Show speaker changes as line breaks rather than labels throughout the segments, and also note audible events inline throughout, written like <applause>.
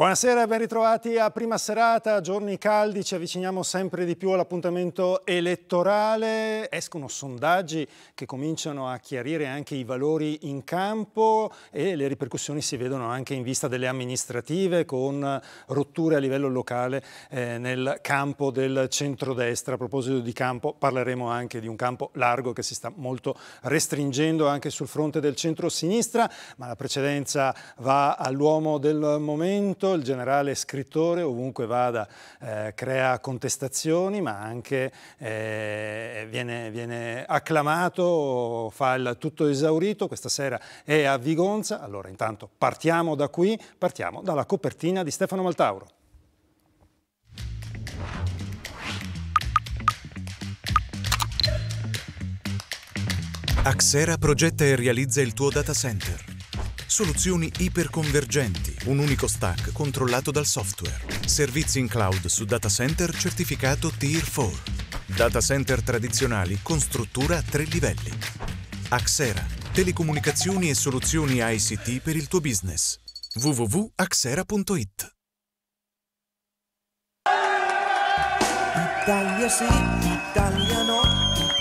Buonasera e ben ritrovati a prima serata, giorni caldi, ci avviciniamo sempre di più all'appuntamento elettorale, escono sondaggi che cominciano a chiarire anche i valori in campo e le ripercussioni si vedono anche in vista delle amministrative con rotture a livello locale eh, nel campo del centrodestra. A proposito di campo parleremo anche di un campo largo che si sta molto restringendo anche sul fronte del centro-sinistra, ma la precedenza va all'uomo del momento, il generale scrittore ovunque vada eh, crea contestazioni ma anche eh, viene, viene, acclamato, fa il tutto esaurito, questa sera è a Vigonza, allora intanto partiamo da qui, partiamo dalla copertina di Stefano Maltauro.
Axera progetta e realizza il tuo data
center Soluzioni iperconvergenti, un unico stack controllato dal software. Servizi in cloud su data center certificato Tier 4. Data center tradizionali con struttura a tre livelli. Axera, telecomunicazioni e soluzioni ICT per il tuo business. www.axera.it
Italia sì, Italia no,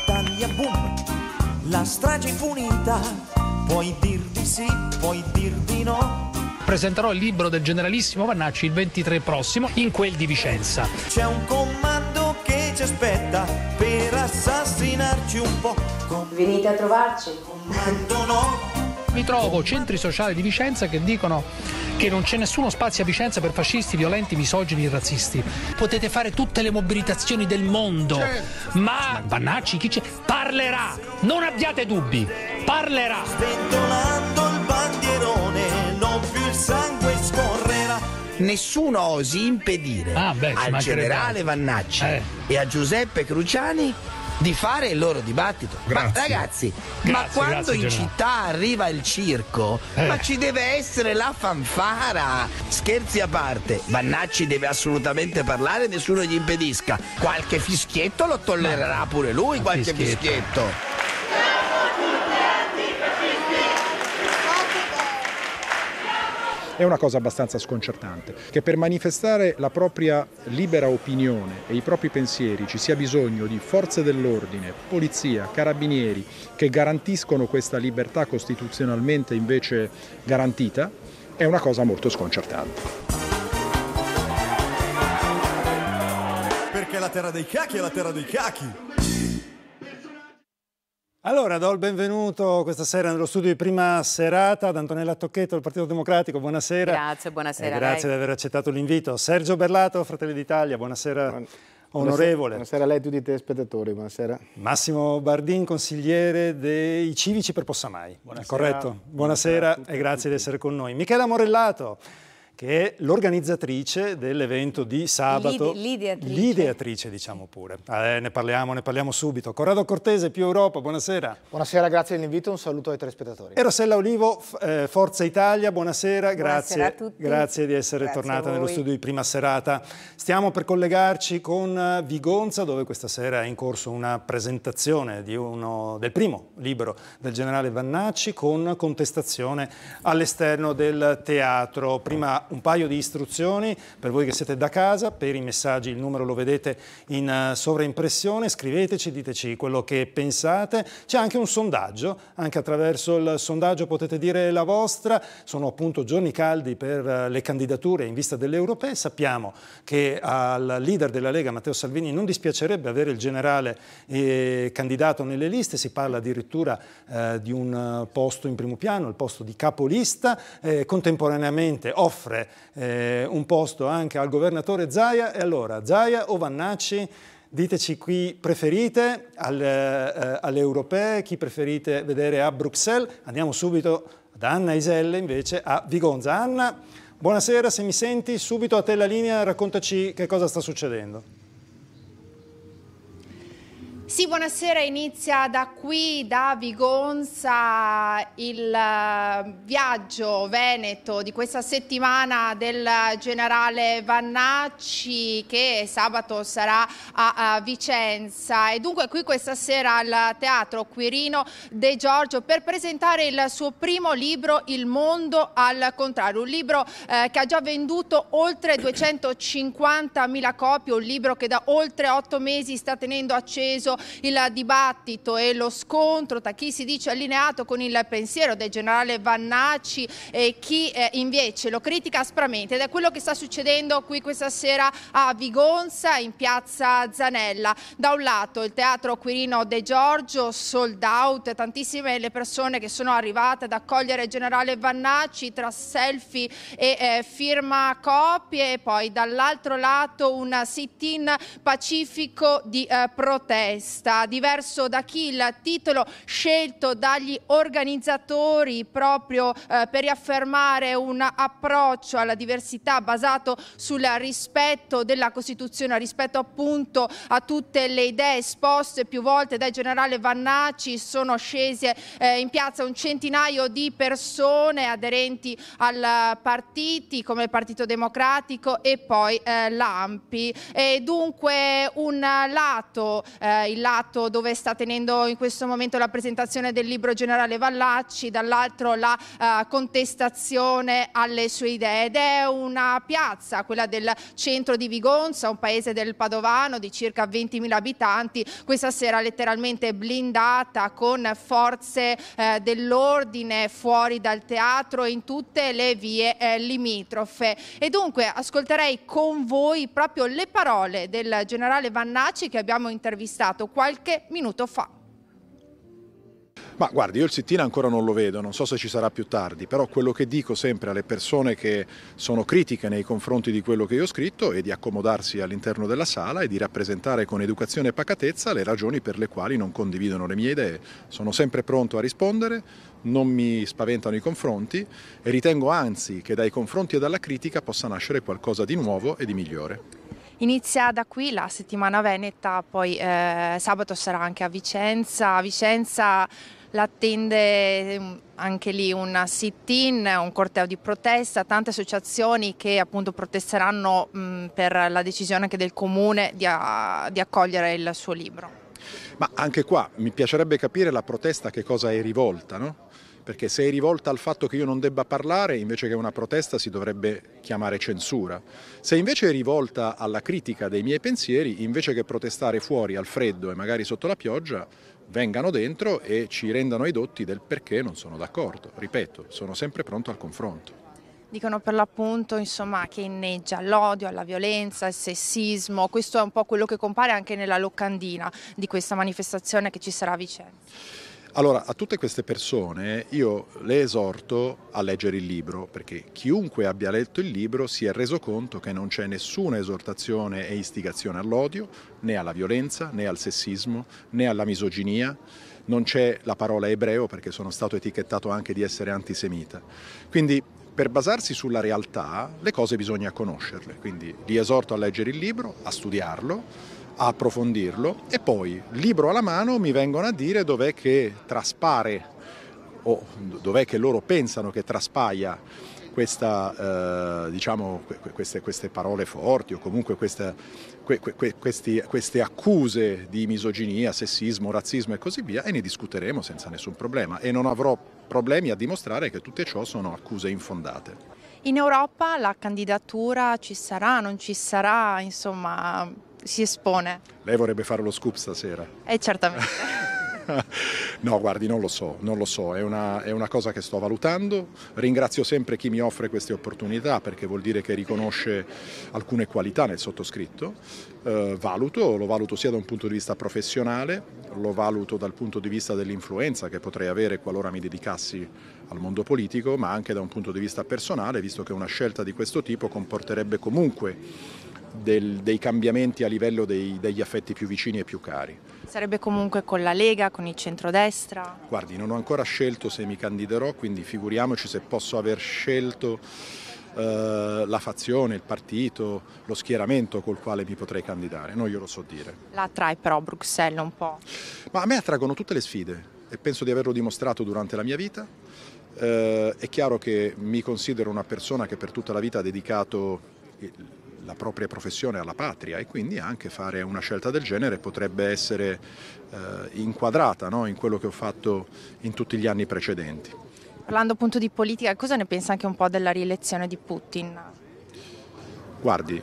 Italia boom, la strage impunita Puoi dir di
sì, puoi dir di no.
Presenterò il libro del generalissimo Vannacci il 23 prossimo in quel
di Vicenza.
C'è un comando che ci aspetta per
assassinarci un po'. Venite a trovarci.
Comando no mi trovo centri sociali di Vicenza che dicono che non c'è nessuno spazio a Vicenza per fascisti, violenti,
misogini e razzisti. Potete fare tutte le mobilitazioni del mondo, certo. ma Vannacci chi c'è? Parlerà, non abbiate dubbi, parlerà. Sventolando il bandierone, non più il sangue scorrerà nessuno osi impedire ah, beh, al generale Vannacci eh. e a Giuseppe Cruciani di fare il loro dibattito. Grazie. Ma ragazzi, grazie, ma quando grazie, in Genova. città arriva il circo, eh. ma ci deve essere la fanfara. Scherzi a parte, Vannacci deve assolutamente parlare, nessuno gli impedisca. Qualche fischietto lo tollererà pure lui, qualche fischietto. fischietto.
è una cosa abbastanza sconcertante, che per manifestare la propria libera opinione e i propri pensieri ci sia bisogno di forze dell'ordine, polizia, carabinieri che garantiscono questa libertà costituzionalmente invece garantita, è una cosa molto sconcertante. Perché la terra dei cacchi è la terra dei cacchi.
Allora, do il benvenuto questa sera nello studio di prima serata ad Antonella Tocchetto del Partito Democratico. Buonasera.
Grazie, buonasera. Eh, grazie di
aver accettato l'invito. Sergio Berlato, Fratelli d'Italia, buonasera. Buon... Onorevole. Buonasera a
lei e tutti i telespettatori, buonasera.
Massimo Bardin, consigliere dei civici per Possamai. Buonasera. Corretto. Buonasera, buonasera e grazie di essere con noi. Michela Morellato, che è l'organizzatrice dell'evento di sabato. L'ideatrice. L'ideatrice, diciamo pure. Eh, ne, parliamo, ne parliamo subito. Corrado Cortese, Più Europa, buonasera.
Buonasera, grazie dell'invito, un saluto ai telespettatori.
E Rossella Olivo, eh, Forza Italia, buonasera, buonasera grazie. Grazie di essere grazie tornata nello studio di prima serata. Stiamo per collegarci con eh, Vigonza, dove questa sera è in corso una presentazione uno, del primo libro del generale Vannacci con contestazione all'esterno del teatro. Prima un paio di istruzioni per voi che siete da casa, per i messaggi il numero lo vedete in eh, sovraimpressione, scriveteci, diteci quello che pensate, c'è anche un sondaggio, anche attraverso il sondaggio potete dire la vostra, sono appunto giorni caldi per eh, le candidature in vista delle europee, sappiamo che al leader della Lega Matteo Salvini non dispiacerebbe avere il generale eh, candidato nelle liste, si parla addirittura eh, di un eh, posto in primo piano, il posto di capolista, eh, contemporaneamente offre dare eh, eh, un posto anche al governatore Zaia, e allora Zaia o Vannacci? Diteci chi preferite al, eh, alle europee, chi preferite vedere a Bruxelles. Andiamo subito ad Anna Iselle invece a Vigonza. Anna, buonasera, se mi senti subito a te la linea, raccontaci che cosa sta succedendo.
Sì, buonasera, inizia da qui, da Vigonza, il eh, viaggio veneto di questa settimana del generale Vannacci che sabato sarà a, Vicenza e dunque qui questa sera al Teatro Quirino De Giorgio per presentare il suo primo libro Il mondo al contrario, un libro eh, che ha già venduto oltre 250.000 copie, un libro che da oltre otto mesi sta tenendo acceso il dibattito e lo scontro tra chi si dice allineato con il pensiero del generale Vannacci e chi eh, invece lo critica aspramente ed è quello che sta succedendo qui questa sera a Vigonza in piazza Zanella. Da un lato il teatro Quirino De Giorgio sold out, tantissime le persone che sono arrivate ad accogliere il generale Vannacci tra selfie e eh, firma copie, e poi dall'altro lato un sit-in pacifico di eh, protesta festa, diverso da chi il titolo scelto dagli organizzatori proprio eh, per riaffermare un approccio alla diversità basato sul rispetto della Costituzione, rispetto appunto a tutte le idee esposte più volte dal generale Vannaci, sono scese eh, in piazza un centinaio di persone aderenti al partito come il Partito Democratico e poi eh, l'AMPI. E dunque un lato eh, il Villato dove sta tenendo in questo momento la presentazione del libro generale Vallacci, dall'altro la eh, contestazione alle sue idee ed è una piazza, quella del centro di Vigonza, un paese del Padovano di circa 20.000 abitanti, questa sera letteralmente blindata con forze eh, dell'ordine fuori dal teatro e in tutte le vie eh, limitrofe. E dunque ascolterei con voi proprio le parole del generale Vannacci che abbiamo intervistato qualche minuto fa.
Ma guardi, io il sittina ancora non lo vedo, non so se ci sarà più tardi, però quello che dico sempre alle persone che sono critiche nei confronti di quello che io ho scritto è di accomodarsi all'interno della sala e di rappresentare con educazione e pacatezza le ragioni per le quali non condividono le mie idee. Sono sempre pronto a rispondere, non mi spaventano i confronti e ritengo anzi che dai confronti e dalla critica possa nascere qualcosa di nuovo e di migliore.
Inizia da qui la settimana veneta, poi eh, sabato sarà anche a Vicenza. A Vicenza l'attende mm, anche lì un sit-in, un corteo di protesta, tante associazioni che appunto protesteranno mh, mm, per la decisione anche del comune di, a, di accogliere il suo libro. Ma
anche qua mi piacerebbe capire la protesta che cosa è rivolta, no? perché se è rivolta al fatto che io non debba parlare, invece che una protesta si dovrebbe chiamare censura. Se invece è rivolta alla critica dei miei pensieri, invece che protestare fuori al freddo e magari sotto la pioggia, vengano dentro e ci rendano i dotti del perché non sono d'accordo. Ripeto, sono sempre pronto al confronto.
Dicono per l'appunto insomma, che inneggia l'odio, la violenza, il sessismo, questo è un po' quello che compare anche nella locandina di questa manifestazione che ci sarà a Vicenza.
Allora, a tutte queste persone io le esorto a leggere il libro, perché chiunque abbia letto il libro si è reso conto che non c'è nessuna esortazione e istigazione all'odio, né alla violenza, né al sessismo, né alla misoginia, non c'è la parola ebreo perché sono stato etichettato anche di essere antisemita. Quindi per basarsi sulla realtà le cose bisogna conoscerle, quindi li esorto a leggere il libro, a studiarlo a approfondirlo e poi, libro alla mano, mi vengono a dire dov'è che traspare o dov'è che loro pensano che traspaia questa, eh, diciamo, queste, queste, parole forti o comunque questa, que, que, questi, queste accuse di misoginia, sessismo, razzismo e così via e ne discuteremo senza nessun problema e non avrò problemi a dimostrare che tutte ciò sono accuse infondate.
In Europa la candidatura ci sarà, non ci sarà, insomma si espone.
Lei vorrebbe fare lo scoop stasera?
Eh, certamente.
<laughs> no, guardi, non lo so, non lo so, è una, è una, cosa che sto valutando. Ringrazio sempre chi mi offre queste opportunità perché vuol dire che riconosce alcune qualità nel sottoscritto. Eh, valuto, lo valuto sia da un punto di vista professionale, lo valuto dal punto di vista dell'influenza che potrei avere qualora mi dedicassi al mondo politico, ma anche da un punto di vista personale, visto che una scelta di questo tipo comporterebbe comunque del, dei cambiamenti a livello dei, degli affetti più vicini e più cari.
Sarebbe comunque con la Lega, con il centrodestra?
Guardi, non ho ancora scelto se mi candiderò, quindi figuriamoci se posso aver scelto eh, la fazione, il partito, lo schieramento col quale mi potrei candidare, non glielo so dire.
La attrae però Bruxelles un po'?
Ma a me attraggono tutte le sfide e penso di averlo dimostrato durante la mia vita. Eh, è chiaro che mi considero una persona che per tutta la vita ha dedicato la propria professione alla patria e quindi anche fare una scelta del genere potrebbe essere eh, inquadrata no? in quello che ho fatto in tutti gli anni precedenti.
Parlando appunto di politica, cosa ne pensa anche un po' della rielezione di Putin?
Guardi,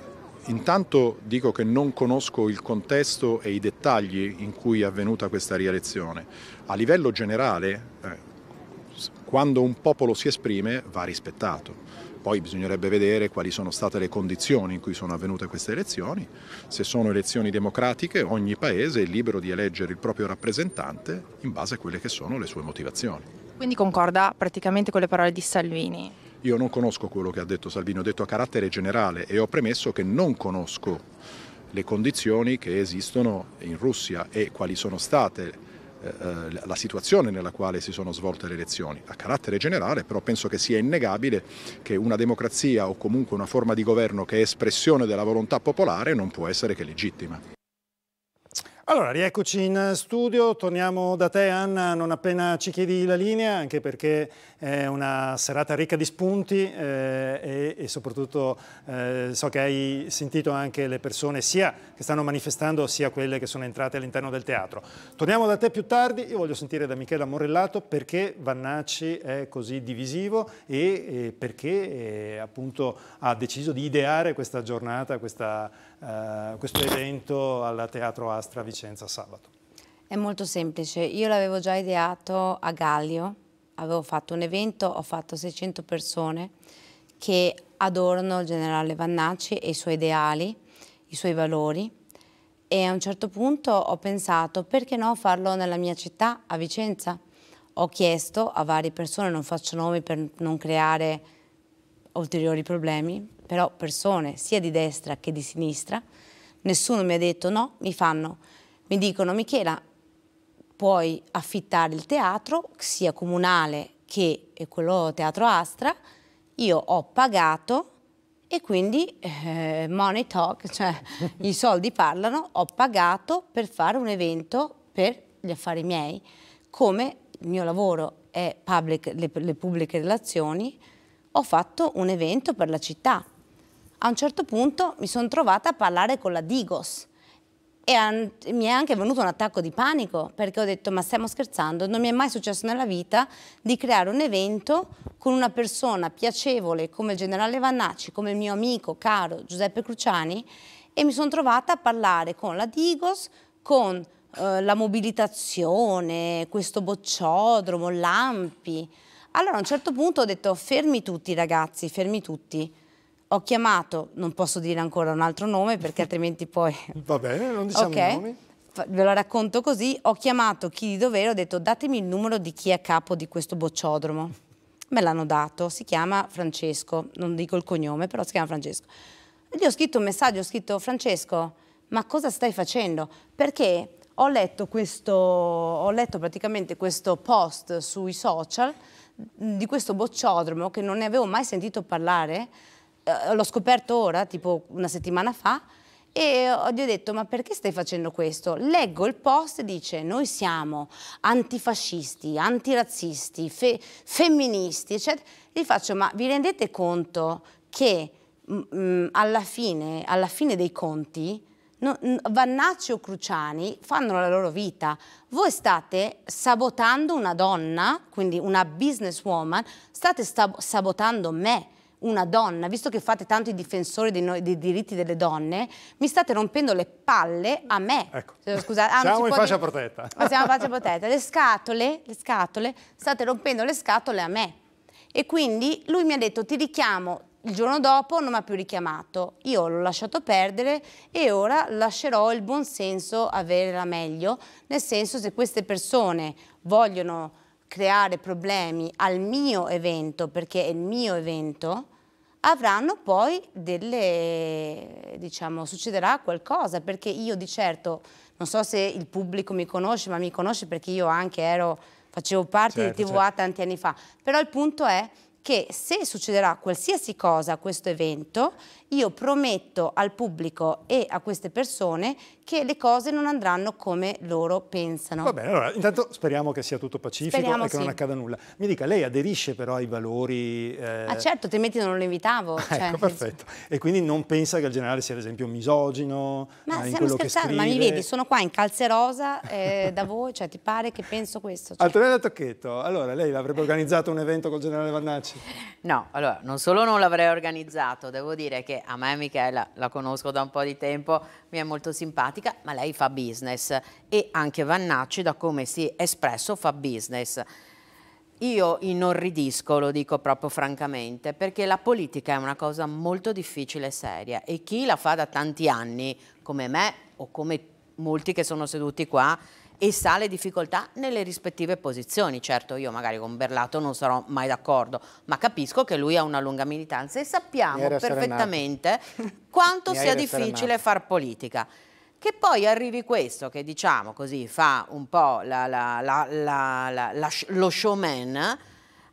intanto dico che non conosco il contesto e i dettagli in cui è avvenuta questa rielezione. A livello generale, eh, quando un popolo si esprime va rispettato poi bisognerebbe vedere quali sono state le condizioni in cui sono avvenute queste elezioni. Se sono elezioni democratiche, ogni paese è libero di eleggere il proprio rappresentante in base a quelle che sono le sue motivazioni.
Quindi concorda praticamente con le parole di Salvini?
Io non conosco quello che ha detto Salvini, ho detto a carattere generale e ho premesso che non conosco le condizioni che esistono in Russia e quali sono state eh, la situazione nella quale si sono svolte le elezioni. A carattere generale però penso che sia innegabile che una democrazia o comunque una forma di governo che è espressione della volontà popolare non può essere che legittima.
Allora, rieccoci in studio, torniamo da te Anna, non appena ci chiedi la linea, anche perché è una serata ricca di spunti eh, e, e, soprattutto eh, so che hai sentito anche le persone sia che stanno manifestando sia quelle che sono entrate all'interno del teatro. Torniamo da te più tardi, io voglio sentire da Michela Morellato perché Vannacci è così divisivo e, e perché eh, appunto ha deciso di ideare questa giornata, questa eh, questo evento al Teatro Astra Vicenza sabato?
È molto semplice, io l'avevo già ideato a Gallio, avevo fatto un evento, ho fatto 600 persone che adorano il generale Vannacci e i suoi ideali, i suoi valori e a un certo punto ho pensato perché no farlo nella mia città, a Vicenza. Ho chiesto a varie persone, non faccio nomi per non creare ulteriori problemi, però persone sia di destra che di sinistra, nessuno mi ha detto no, mi fanno, mi dicono Michela, puoi affittare il teatro, sia comunale che quello teatro Astra, io ho pagato e quindi eh, money talk, cioè i soldi parlano, ho pagato per fare un evento per gli affari miei, come il mio lavoro è public, le, le pubbliche relazioni, ho fatto un evento per la città, a un certo punto mi sono trovata a parlare con la Digos e mi è anche venuto un attacco di panico perché ho detto ma stiamo scherzando, non mi è mai successo nella vita di creare un evento con una persona piacevole come il generale Vannacci, come il mio amico caro Giuseppe Cruciani e mi sono trovata a parlare con la Digos, con eh, la mobilitazione, questo bocciodromo, l'Ampi. Allora a un certo punto ho detto fermi tutti ragazzi, fermi tutti ho chiamato, non posso dire ancora un altro nome perché <laughs> altrimenti poi... Va bene, non diciamo okay. nomi. Ve lo racconto così, ho chiamato chi di dovere, ho detto datemi il numero di chi è a capo di questo bocciodromo. Me l'hanno dato, si chiama Francesco, non dico il cognome, però si chiama Francesco. Gli ho scritto un messaggio, ho scritto Francesco, ma cosa stai facendo? Perché ho letto, questo, ho letto praticamente questo post sui social di questo bocciodromo che non ne avevo mai sentito parlare, eh, l'ho scoperto ora, tipo una settimana fa, e gli ho detto ma perché stai facendo questo? Leggo il post e dice noi siamo antifascisti, antirazzisti, fe femministi, eccetera. Gli faccio ma vi rendete conto che mh, mm, mm, alla, fine, alla fine dei conti no, Vannacci o Cruciani fanno la loro vita. Voi state sabotando una donna, quindi una businesswoman, state sabotando me una donna, visto che fate tanto i difensori dei, no dei, diritti delle donne, mi state rompendo le palle a me. Ecco. Eh, scusa, ah, siamo in faccia dire... protetta. Ma siamo in faccia protetta. Le scatole, le scatole, state rompendo le scatole a me. E quindi lui mi ha detto ti richiamo il giorno dopo non mi ha più richiamato. Io l'ho lasciato perdere e ora lascerò il buon senso avere la meglio, nel senso se queste persone vogliono creare problemi al mio evento, perché è il mio evento, avranno poi delle, diciamo, succederà qualcosa, perché io di certo, non so se il pubblico mi conosce, ma mi conosce perché io anche ero, facevo parte certo, di TVA certo. tanti anni fa, però il punto è che se succederà qualsiasi cosa a questo evento, io prometto al pubblico e a queste persone che le cose non andranno come loro pensano. Va bene, allora intanto
speriamo che sia tutto pacifico speriamo e che sì. non accada nulla. Mi dica, lei aderisce però ai valori... Eh... Ah certo,
altrimenti non lo invitavo. <laughs> Cioè... Ecco,
perfetto. E quindi non pensa che il generale sia ad esempio misogino? Ma eh, stiamo scherzando, ma mi vedi, sono
qua in calze rosa eh, da voi,
cioè ti pare che penso questo?
Cioè...
Antonella Tocchetto, allora lei avrebbe organizzato un evento col generale Vannacci? <laughs> No, allora non
solo non l'avrei organizzato, devo dire che a me Michela, la conosco da un po' di tempo, mi è molto simpatica matematica, ma lei fa business e anche Vannacci, da come si è espresso, fa business. Io inorridisco, lo dico proprio francamente, perché la politica è una cosa molto difficile e seria e chi la fa da tanti anni, come me o come molti che sono seduti qua, e sa le difficoltà nelle rispettive posizioni. Certo, io magari con Berlato non sarò mai d'accordo, ma capisco che lui ha una lunga militanza e sappiamo perfettamente <laughs> quanto sia difficile far politica che poi arrivi questo che diciamo così fa un po' la, la, la, lo showman,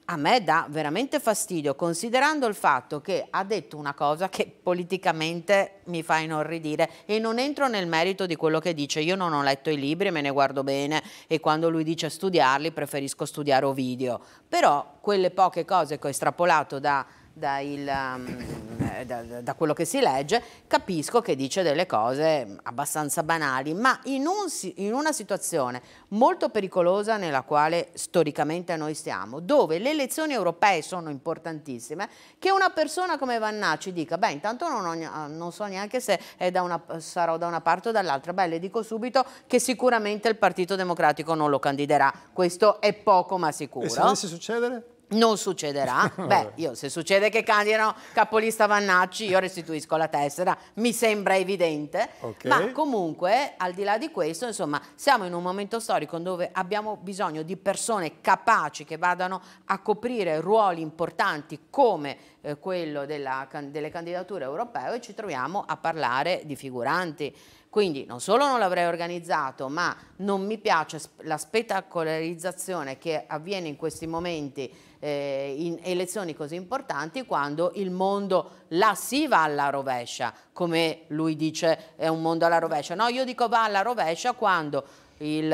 a me dà veramente fastidio, considerando il fatto che ha detto una cosa che politicamente mi fa inorridire e non entro nel merito di quello che dice, io non ho letto i libri, me ne guardo bene e quando lui dice studiarli preferisco studiare video, però quelle poche cose che ho estrapolato da da, il, um, eh, da, da, quello che si legge, capisco che dice delle cose abbastanza banali, ma in, un, in una situazione molto pericolosa nella quale storicamente noi stiamo, dove le elezioni europee sono importantissime, che una persona come Vannacci dica, beh intanto non, ho, non so neanche se da una, sarò da una parte o dall'altra, beh le dico subito che sicuramente il Partito Democratico non lo candiderà, questo è poco ma sicuro. E se dovesse succedere? Non succederà. <laughs> Beh, io se succede che candidano capolista Vannacci, io restituisco la tessera, mi sembra evidente. Okay. Ma comunque, al di là di questo, insomma, siamo in un momento storico dove abbiamo bisogno di persone capaci che vadano a coprire ruoli importanti come eh, quello della, delle candidature europee e ci troviamo a parlare di figuranti. Quindi non solo non l'avrei organizzato, ma non mi piace la spettacolarizzazione che avviene in questi momenti eh, in elezioni così importanti quando il mondo là si va alla rovescia, come lui dice è un mondo alla rovescia. No, io dico va alla rovescia quando il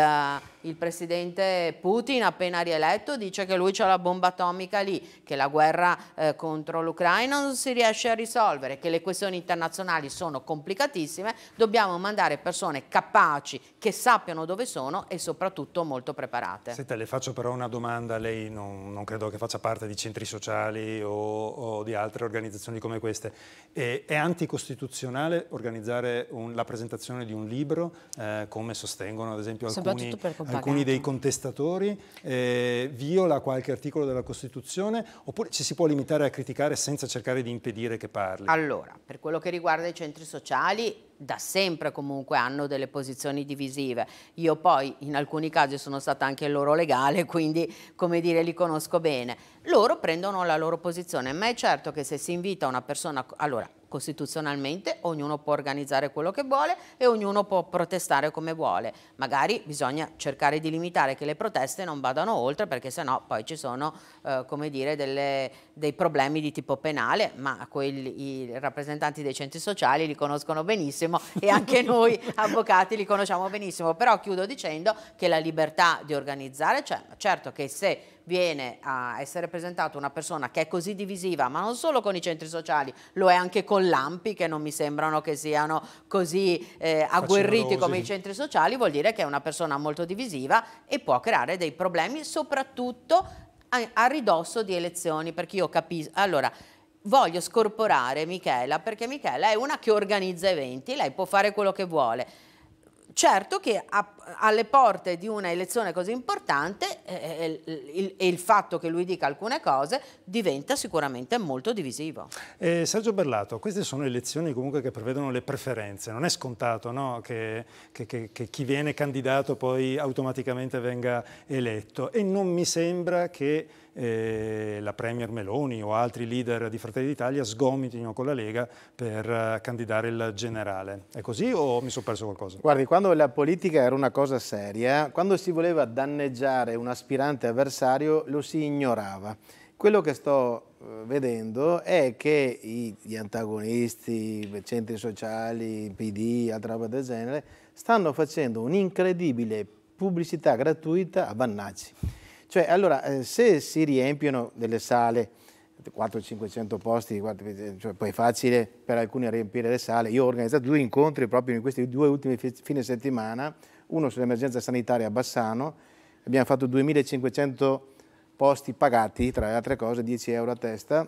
il presidente Putin appena rieletto dice che lui ha la bomba atomica lì, che la guerra eh, contro l'Ucraina non si riesce a risolvere, che le questioni internazionali sono complicatissime, dobbiamo mandare persone capaci, che sappiano dove sono e soprattutto molto preparate. Senta,
le faccio però una domanda, lei non, non credo che faccia parte di centri sociali o, o di altre organizzazioni come queste, e, è anticostituzionale organizzare un, la presentazione di un libro eh, come sostengono ad esempio alcuni, alcuni dei contestatori, eh, viola qualche articolo della Costituzione oppure ci si può limitare a criticare senza cercare di impedire che parli? Allora,
per quello che riguarda i centri sociali, da sempre comunque hanno delle posizioni divisive. Io poi in alcuni casi sono stata anche loro legale, <laughs> quindi come dire li conosco bene. Loro prendono la loro posizione, ma è certo che se si invita una persona... Allora, costituzionalmente ognuno può organizzare quello che vuole e ognuno può protestare come vuole. Magari bisogna cercare di limitare che le proteste non vadano oltre perché sennò poi ci sono eh, come dire, delle, dei problemi di tipo penale, ma quelli, i rappresentanti dei centri sociali li conoscono benissimo e anche <laughs> noi avvocati li conosciamo benissimo. Però chiudo dicendo che la libertà di organizzare cioè, certo che se viene a essere presentata una persona che è così divisiva, ma non solo con i centri sociali, lo è anche con l'AMPI, che non mi sembrano che siano così eh, agguerriti come i centri sociali, vuol dire che è una persona molto divisiva e può creare dei problemi, soprattutto a, a ridosso di elezioni, perché io capisco... Allora, voglio scorporare Michela perché Michela è una che organizza eventi, lei può fare quello che vuole Certo che a, alle porte di una elezione così importante e eh, eh il, il, fatto che lui dica alcune cose diventa sicuramente molto divisivo.
Eh, Sergio Berlato, queste sono elezioni comunque che prevedono le preferenze, non è scontato no? che, che, che, che, chi viene candidato poi automaticamente venga eletto e non mi sembra che eh, la Premier Meloni o altri leader di Fratelli d'Italia sgomitino con la Lega per eh, candidare il generale.
È così o mi sono perso qualcosa? Guardi, quando la politica era una cosa seria, quando si voleva danneggiare un aspirante avversario lo si ignorava. Quello che sto eh, vedendo è che gli antagonisti, i centri sociali, PD, altra roba del genere, stanno facendo un'incredibile pubblicità gratuita a Vannacci cioè, allora, eh, se si riempiono delle sale, 400-500 posti, eh, cioè, poi è facile per alcuni riempire le sale. Io ho organizzato due incontri proprio in questi due ultimi fine settimana, uno sull'emergenza sanitaria a Bassano, abbiamo fatto 2500 posti pagati, tra le altre cose 10 euro a testa,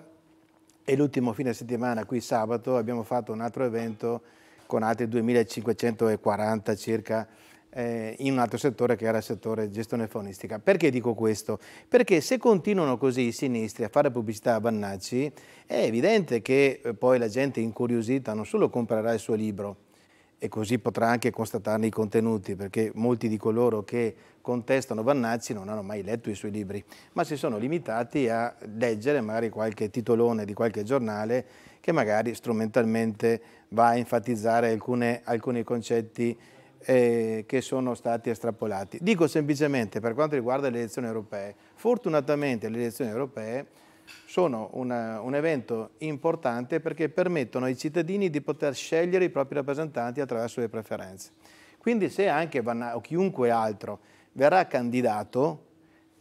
e l'ultimo fine settimana, qui sabato, abbiamo fatto un altro evento con altri 2540 circa eh, in un altro settore che era il settore gestione faunistica. Perché dico questo? Perché se continuano così i sinistri a fare pubblicità a Bannacci, è evidente che eh, poi la gente incuriosita non solo comprerà il suo libro, e così potrà anche constatarne i contenuti, perché molti di coloro che contestano Vannacci non hanno mai letto i suoi libri, ma si sono limitati a leggere magari qualche titolone di qualche giornale che magari strumentalmente va a enfatizzare alcune, alcuni concetti eh, che sono stati estrapolati. Dico semplicemente per quanto riguarda le elezioni europee, fortunatamente le elezioni europee sono una, un evento importante perché permettono ai cittadini di poter scegliere i propri rappresentanti attraverso le preferenze. Quindi se anche Vanna, o chiunque altro verrà candidato,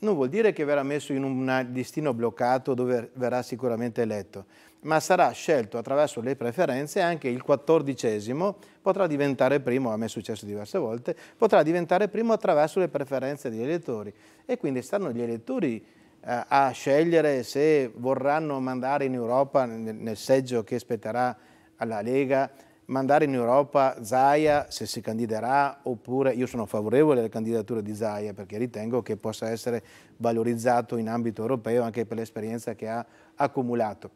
non vuol dire che verrà messo in un destino bloccato dove verrà sicuramente eletto, ma sarà scelto attraverso le preferenze anche il quattordicesimo, potrà diventare primo, a me è successo diverse volte, potrà diventare primo attraverso le preferenze degli elettori e quindi stanno gli elettori eh, a scegliere se vorranno mandare in Europa, nel, nel seggio che spetterà alla Lega, mandare in Europa Zaia se si candiderà oppure io sono favorevole alla candidatura di Zaia perché ritengo che possa essere valorizzato in ambito europeo anche per l'esperienza che ha accumulato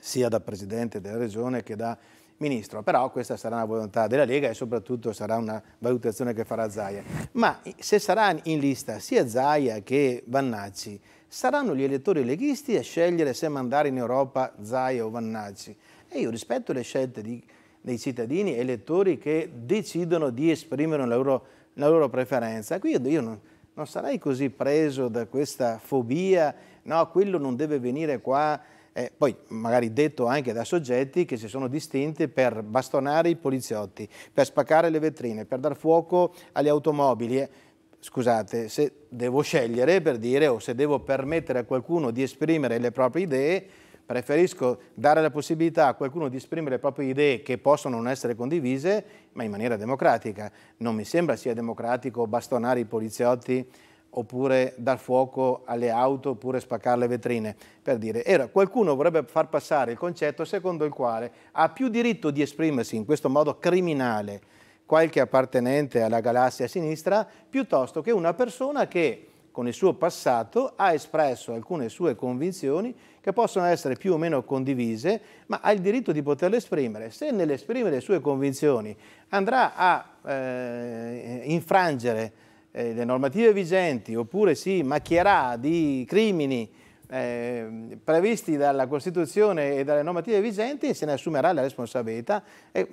sia da Presidente della Regione che da Ministro. Però questa sarà una volontà della Lega e soprattutto sarà una valutazione che farà Zaia. Ma se sarà in lista sia Zaia che Vannacci, saranno gli elettori leghisti a scegliere se mandare in Europa Zaia o Vannacci. E io rispetto le scelte di, dei cittadini e elettori che decidono di esprimere la loro, la loro preferenza. Qui io non, non sarei così preso da questa fobia, no, quello non deve venire qua eh, poi magari detto anche da soggetti che si sono distinti per bastonare i poliziotti, per spaccare le vetrine, per dar fuoco alle automobili. Scusate, se devo scegliere per dire o se devo permettere a qualcuno di esprimere le proprie idee, preferisco dare la possibilità a qualcuno di esprimere le proprie idee che possono non essere condivise, ma in maniera democratica. Non mi sembra sia democratico bastonare i poliziotti oppure dar fuoco alle auto oppure spaccare le vetrine, per dire. Era, qualcuno vorrebbe far passare il concetto secondo il quale ha più diritto di esprimersi in questo modo criminale qualche appartenente alla galassia sinistra piuttosto che una persona che con il suo passato ha espresso alcune sue convinzioni che possono essere più o meno condivise, ma ha il diritto di poterle esprimere. Se nell'esprimere le sue convinzioni andrà a eh, infrangere eh, le normative vigenti oppure si macchierà di crimini eh, previsti dalla Costituzione e dalle normative vigenti e se ne assumerà la responsabilità. Eh,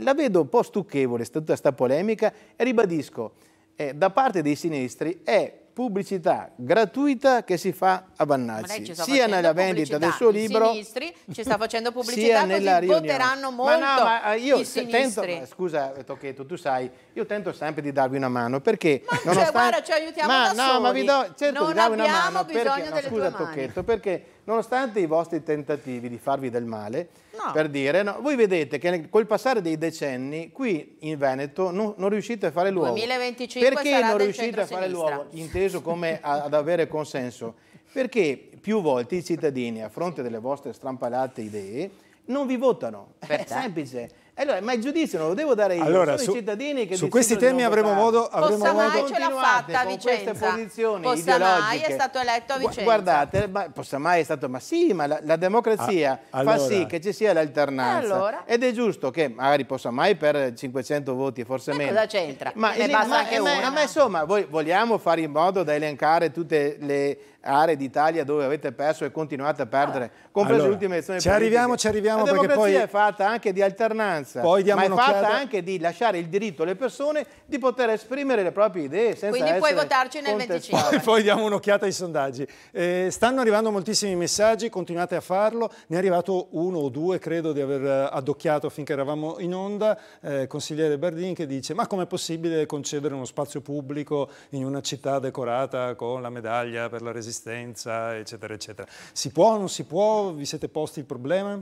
la vedo un po' stucchevole tutta questa polemica e ribadisco, eh, da parte dei sinistri è pubblicità gratuita che si fa a Bannacci, sia nella vendita del suo libro, I
sinistri ci sta facendo pubblicità nella così voteranno molto ma no, eh, ma io tento, ma
scusa eh, Tocchetto, tu sai, io tento sempre di darvi una mano perché ma cioè, nonostante, cioè, guarda, ci aiutiamo ma, da no, soli. Ma vi do, certo, non vi do mano, bisogno perché, delle no, scusa, Tocchetto, perché nonostante i vostri tentativi di farvi del male, per dire, no, voi vedete che col passare dei decenni qui in Veneto non, non riuscite a fare l'uovo. 2025 Perché non riuscite a fare l'uovo? Inteso come ad avere consenso. Perché più volte i cittadini, a fronte delle vostre strampalate idee, non vi votano. È semplice. Allora, ma il giudizio non lo devo dare io, allora, sono su, i cittadini che Su questi temi avremo modo... Avremo Possa modo. mai ce l'ha fatta a
Vicenza. posizioni Possa mai è stato eletto a Vicenza. Guardate,
ma, Possa mai è stato... Ma sì, ma la, la democrazia ah, allora. fa sì che ci sia l'alternanza. Allora. Ed è giusto che magari Possa mai per 500 voti, forse e meno. cosa
c'entra? Ma, ne basta anche ma, una.
Ma insomma, voi vogliamo fare in modo da elencare tutte le aree d'Italia dove avete perso e continuate a perdere, comprese allora, le ultime elezioni ci arriviamo, ci arriviamo La perché poi... è fatta anche di alternanza, poi diamo ma è fatta anche di lasciare il diritto alle persone di poter esprimere le proprie idee senza Quindi puoi votarci nel 25. Poi, poi
diamo un'occhiata ai sondaggi. Eh, stanno arrivando moltissimi messaggi, continuate a farlo, ne è arrivato uno o due credo di aver eh, addocchiato finché eravamo in onda, eh, consigliere Bardini che dice ma com'è possibile concedere uno spazio pubblico in una città decorata con la medaglia per la resistenza? resistenza, eccetera, eccetera. Si può o non si può? Vi siete posti il problema?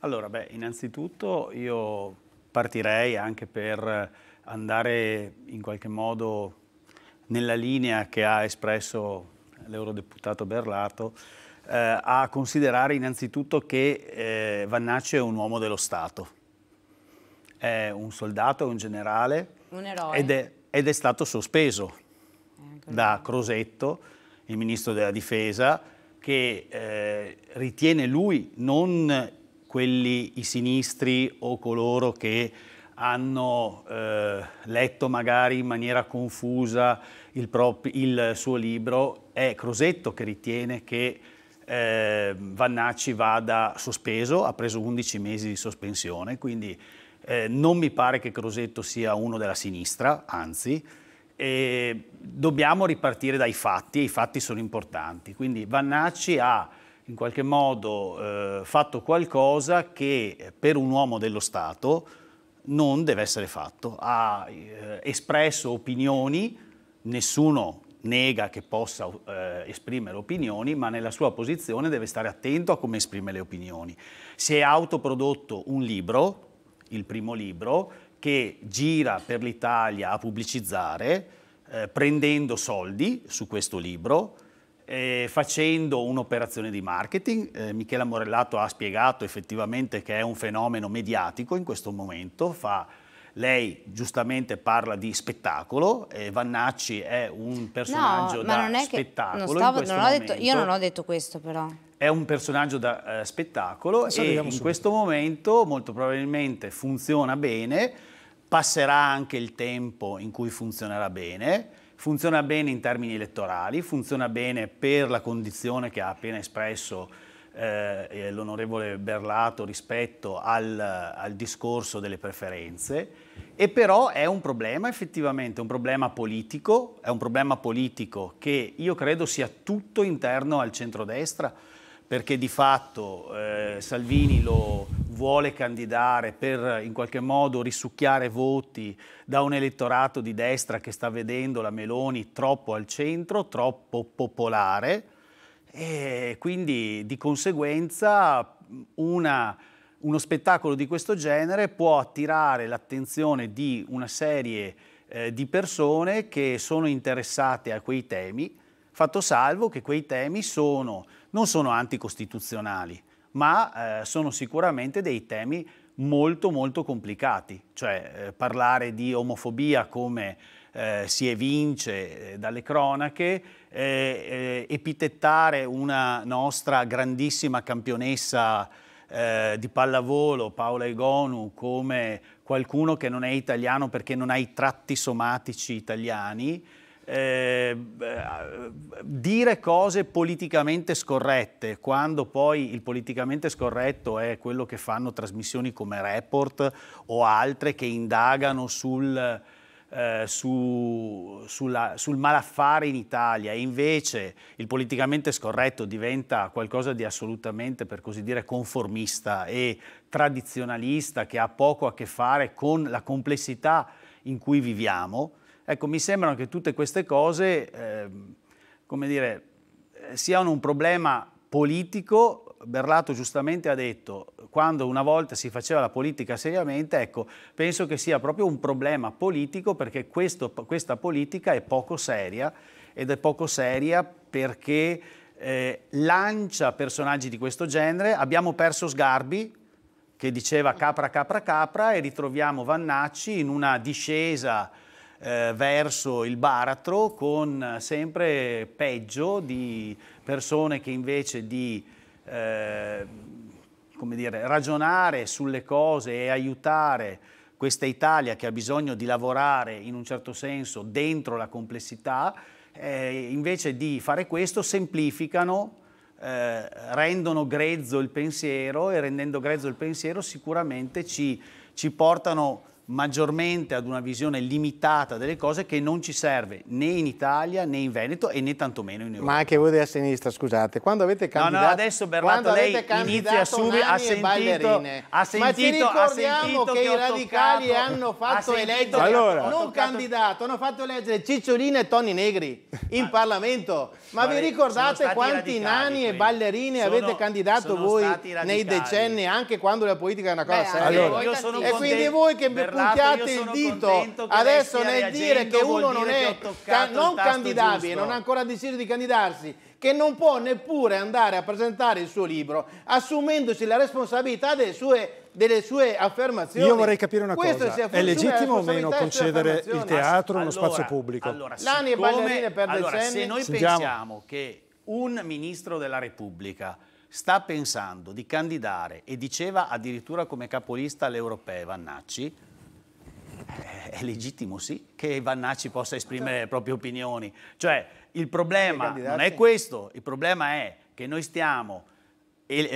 Allora, beh, innanzitutto io partirei anche per andare in qualche modo nella linea che ha espresso l'eurodeputato Berlato, eh, a considerare innanzitutto che eh, Vannacci è un uomo dello Stato. È un soldato, è un generale.
Un eroe. Ed è,
ed è stato sospeso da Crosetto il ministro della difesa, che eh, ritiene lui non quelli i sinistri o coloro che hanno eh, letto magari in maniera confusa il, il, suo libro, è Crosetto che ritiene che eh, Vannacci vada sospeso, ha preso 11 mesi di sospensione, quindi eh, non mi pare che Crosetto sia uno della sinistra, anzi, eh, dobbiamo ripartire dai fatti e i fatti sono importanti. Quindi Vannacci ha in qualche modo eh, fatto qualcosa che per un uomo dello Stato non deve essere fatto. Ha eh, espresso opinioni, nessuno nega che possa eh, esprimere opinioni, ma nella sua posizione deve stare attento a come esprime le opinioni. Si è autoprodotto un libro, il primo libro, che gira per l'Italia a pubblicizzare, eh, prendendo soldi su questo libro, eh, facendo un'operazione di marketing. Eh, Michela Morellato ha spiegato effettivamente che è un fenomeno mediatico in questo momento, fa lei giustamente parla di spettacolo, eh, Vannacci è un personaggio no, da non è spettacolo. Che, non stavo, non momento, detto, io non ho
detto questo però.
È un personaggio da eh, spettacolo Adesso e in subito. questo momento molto probabilmente funziona bene passerà anche il tempo in cui funzionerà bene, funziona bene in termini elettorali, funziona bene per la condizione che ha appena espresso eh, eh, l'onorevole Berlato rispetto al, al, discorso delle preferenze e però è un problema effettivamente, un problema politico, è un problema politico che io credo sia tutto interno al centrodestra perché di fatto eh, Salvini lo, vuole candidare per in qualche modo risucchiare voti da un elettorato di destra che sta vedendo la Meloni troppo al centro, troppo popolare e quindi di conseguenza una, uno spettacolo di questo genere può attirare l'attenzione di una serie eh, di persone che sono interessate a quei temi, fatto salvo che quei temi sono, non sono anticostituzionali, ma eh, sono sicuramente dei temi molto molto complicati, cioè eh, parlare di omofobia come eh, si evince eh, dalle cronache, eh, eh, epitettare una nostra grandissima campionessa di pallavolo, Paola Egonu, come qualcuno che non è italiano perché non ha i tratti somatici italiani, eh, dire cose politicamente scorrette, quando poi il politicamente scorretto è quello che fanno trasmissioni come Report o altre che indagano sul... Eh, su, sulla, sul malaffare in Italia e invece il politicamente scorretto diventa qualcosa di assolutamente, per così dire, conformista e tradizionalista che ha poco a che fare con la complessità in cui viviamo, Ecco, mi sembrano che tutte queste cose, eh, come dire, siano un problema politico. Berlato giustamente ha detto, quando una volta si faceva la politica seriamente, ecco, penso che sia proprio un problema politico perché questo, questa politica è poco seria ed è poco seria perché eh, lancia personaggi di questo genere. Abbiamo perso Sgarbi, che diceva capra, capra, capra, e ritroviamo Vannacci in una discesa eh, verso il baratro con eh, sempre peggio di persone che invece di eh, come dire, ragionare sulle cose e aiutare questa Italia che ha bisogno di lavorare in un certo senso dentro la complessità, eh, invece di fare questo semplificano, eh, rendono grezzo il pensiero e rendendo grezzo il pensiero sicuramente ci, ci portano maggiormente ad una visione limitata delle cose che non ci serve né in Italia né in Veneto e né tantomeno in Europa.
Ma anche voi della sinistra, scusate, quando avete candidato... No, no, adesso
Berlato lei inizia subito, ha sentito, ha sentito, ha sentito che, che i radicali toccato,
hanno fatto eleggere, allora, non toccato... candidato, hanno fatto eleggere Cicciolina e Toni Negri in Parlamento. Ma, ma vi ricordate quanti nani e ballerine sono, avete candidato voi nei decenni, anche quando la politica è una cosa Beh, seria? Allora, e quindi voi che Berlato puntiate il dito adesso nel dire che uno non è non candidabile, non ha ancora deciso di candidarsi, che non può neppure andare a presentare il suo libro, assumendosi la responsabilità delle sue, delle sue affermazioni. Io vorrei capire una Questo cosa,
è legittimo o meno concedere il teatro allora, uno spazio pubblico? Allora,
Lani siccome, e ballerine per allora, decenni... se noi Sentiamo. pensiamo che un ministro della Repubblica sta pensando di candidare e diceva addirittura come capolista all'europea Vannacci, eh, è legittimo sì che Vannacci possa esprimere le certo. proprie opinioni. Cioè il problema non è questo, il problema è che noi stiamo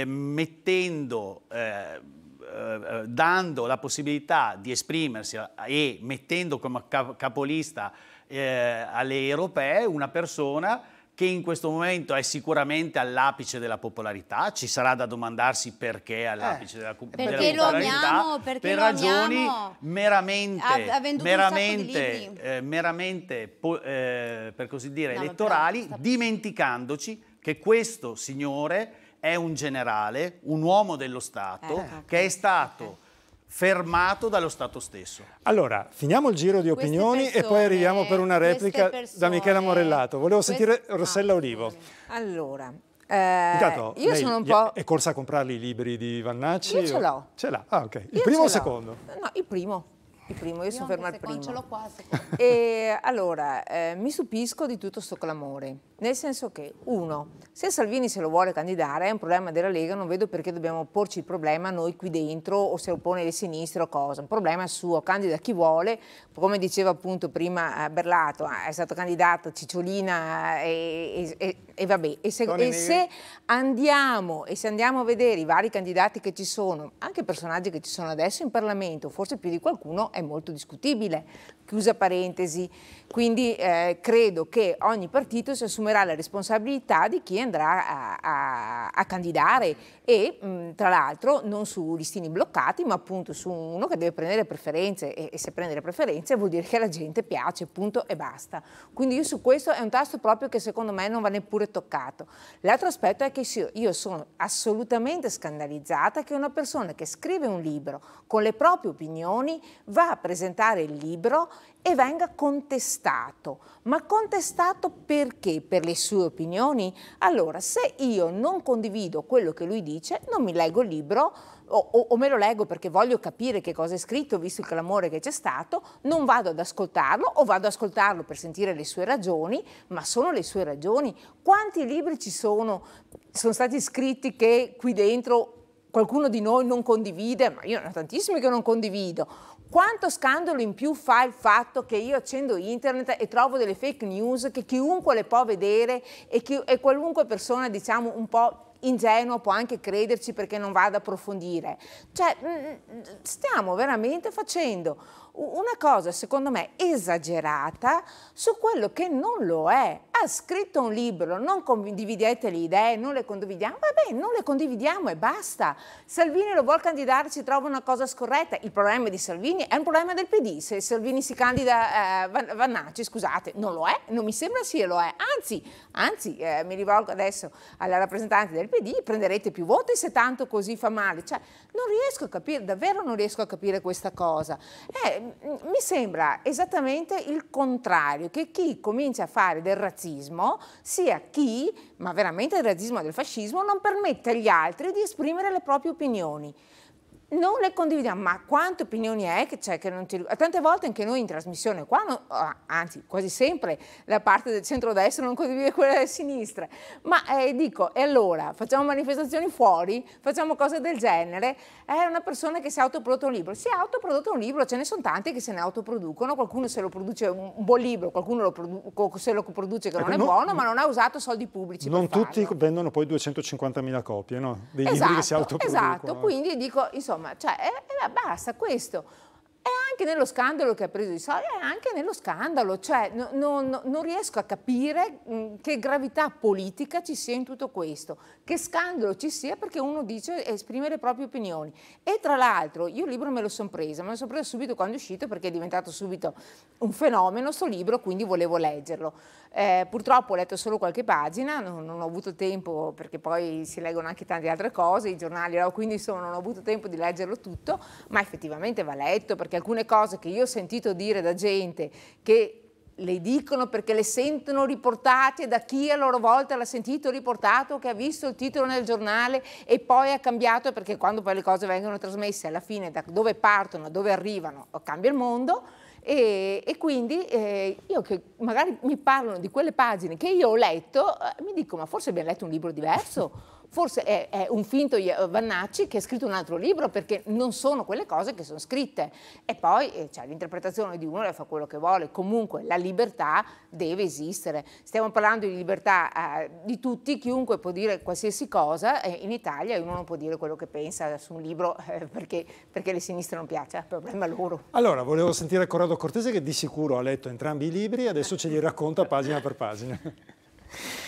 mettendo, eh, eh, eh, dando la possibilità di esprimersi e mettendo come capolista eh, alle europee una persona che in questo momento è sicuramente all'apice della popolarità, ci sarà da domandarsi perché è all'apice eh, della, perché della popolarità, amiamo, perché per ragioni amiamo. meramente, ha, ha meramente, eh, meramente po, eh, per così dire, no, elettorali, però, dimenticandoci che questo signore è un generale, un uomo dello Stato, eh, ecco. che è stato fermato dallo Stato stesso.
Allora, finiamo il giro di opinioni persone, e poi arriviamo per una replica persone, da Michela Morellato. Volevo queste... sentire ah, Rossella Olivo.
Allora, eh, Intanto, io sono un po'... è
corsa a comprare i libri di Vannacci? Io ce l'ho. Ce l'ha, ah ok. Il io primo o il secondo?
No, il primo il primo, io, io sono ferma al primo. ce l'ho quasi. <laughs> E allora, eh, mi stupisco di tutto sto clamore, nel senso che, uno, se Salvini se lo vuole candidare è un problema della Lega, non vedo perché dobbiamo porci il problema noi qui dentro o se lo pone le sinistre o cosa, un problema suo, candida chi vuole, come diceva appunto prima eh, Berlato, eh, è stato candidato Cicciolina eh, e, e, e vabbè, e se, e se, andiamo, e se andiamo a vedere i vari candidati che ci sono, anche personaggi che ci sono adesso in Parlamento, forse più di qualcuno è molto discutibile, Chiusa parentesi, quindi eh, credo che ogni partito si assumerà la responsabilità di chi andrà a, a, a candidare e mh, mm, tra l'altro non su listini bloccati ma appunto su uno che deve prendere preferenze e, e, se prendere preferenze vuol dire che la gente piace, punto e basta. Quindi io su questo è un tasto proprio che secondo me non va neppure toccato. L'altro aspetto è che io sono assolutamente scandalizzata che una persona che scrive un libro con le proprie opinioni va a presentare il libro e venga contestato. Ma contestato perché? Per le sue opinioni? Allora, se io non condivido quello che lui dice, non mi leggo il libro o, o, o me lo leggo perché voglio capire che cosa è scritto, visto il clamore che c'è stato, non vado ad ascoltarlo o vado ad ascoltarlo per sentire le sue ragioni, ma sono le sue ragioni. Quanti libri ci sono, sono stati scritti che qui dentro qualcuno di noi non condivide, ma io ne ho tantissimi che non condivido, quanto scandalo in più fa il fatto che io accendo internet e trovo delle fake news che chiunque le può vedere e, chi, e qualunque persona diciamo un po' ingenuo può anche crederci perché non va ad approfondire. Cioè, mm, mm, stiamo veramente facendo una cosa secondo me esagerata su quello che non lo è. Ha scritto un libro, non condividete le idee, non le condividiamo, vabbè, non le condividiamo e basta. Salvini lo vuol candidarsi, trova una cosa scorretta. Il problema di Salvini è un problema del PD. Se Salvini si candida eh, Vannacci, scusate, non lo è, non mi sembra sia lo è. Anzi, anzi eh, mi rivolgo adesso alla rappresentante del PD, prenderete più voti se tanto così fa male. Cioè, non riesco a capire, davvero non riesco a capire questa cosa. Eh, mi sembra esattamente il contrario, che chi comincia a fare del razzismo sia chi, ma veramente il razzismo del fascismo, non permette agli altri di esprimere le proprie opinioni non le condividiamo, ma quante opinioni è che c'è che non ti... Tante volte anche noi in trasmissione, qua non... Ah, anzi quasi sempre la parte del centro-destra non condivide quella della sinistra, ma eh, dico, e allora facciamo manifestazioni fuori, facciamo cose del genere, è una persona che si è autoprodotto un libro, si è autoprodotto un libro, ce ne sono tanti che se ne autoproducono, qualcuno se lo produce un buon libro, qualcuno lo produ... se lo produce che ecco, non ecco, è buono, ma non ha usato soldi pubblici. Non tutti
vendono poi 250.000 copie, no? Dei esatto, libri che si esatto, autoproducono. Esatto, quindi
dico, insomma, Roma, cioè eh, basta questo. E anche nello scandalo che ha preso i soldi, è anche nello scandalo, cioè no, no, non riesco a capire che gravità politica ci sia in tutto questo, che scandalo ci sia perché uno dice esprime le proprie opinioni. E tra l'altro io il libro me lo sono presa, me lo sono presa subito quando è uscito perché è diventato subito un fenomeno sto libro, quindi volevo leggerlo. Eh, purtroppo ho letto solo qualche pagina, non, non, ho avuto tempo perché poi si leggono anche tante altre cose, i giornali, quindi insomma non ho avuto tempo di leggerlo tutto, ma effettivamente va letto perché alcune cose che io ho sentito dire da gente che le dicono perché le sentono riportate da chi a loro volta l'ha sentito riportato, che ha visto il titolo nel giornale e poi ha cambiato perché quando poi le cose vengono trasmesse alla fine da dove partono, dove arrivano, cambia il mondo e, e quindi eh, io che magari mi parlano di quelle pagine che io ho letto, eh, mi dico ma forse abbiamo letto un libro diverso Forse è, è un finto eh, Vannacci che ha scritto un altro libro perché non sono quelle cose che sono scritte. E poi eh, cioè, l'interpretazione di uno la fa quello che vuole. Comunque la libertà deve esistere. Stiamo parlando di libertà eh, di tutti, chiunque può dire qualsiasi cosa. in Italia uno non può dire quello che pensa su un libro <laughs> eh, perché, perché le sinistre non piace, è un problema loro.
Allora, volevo sentire Corrado Cortese che di sicuro ha letto entrambi i libri, adesso ce li racconta pagina per pagina. <laughs>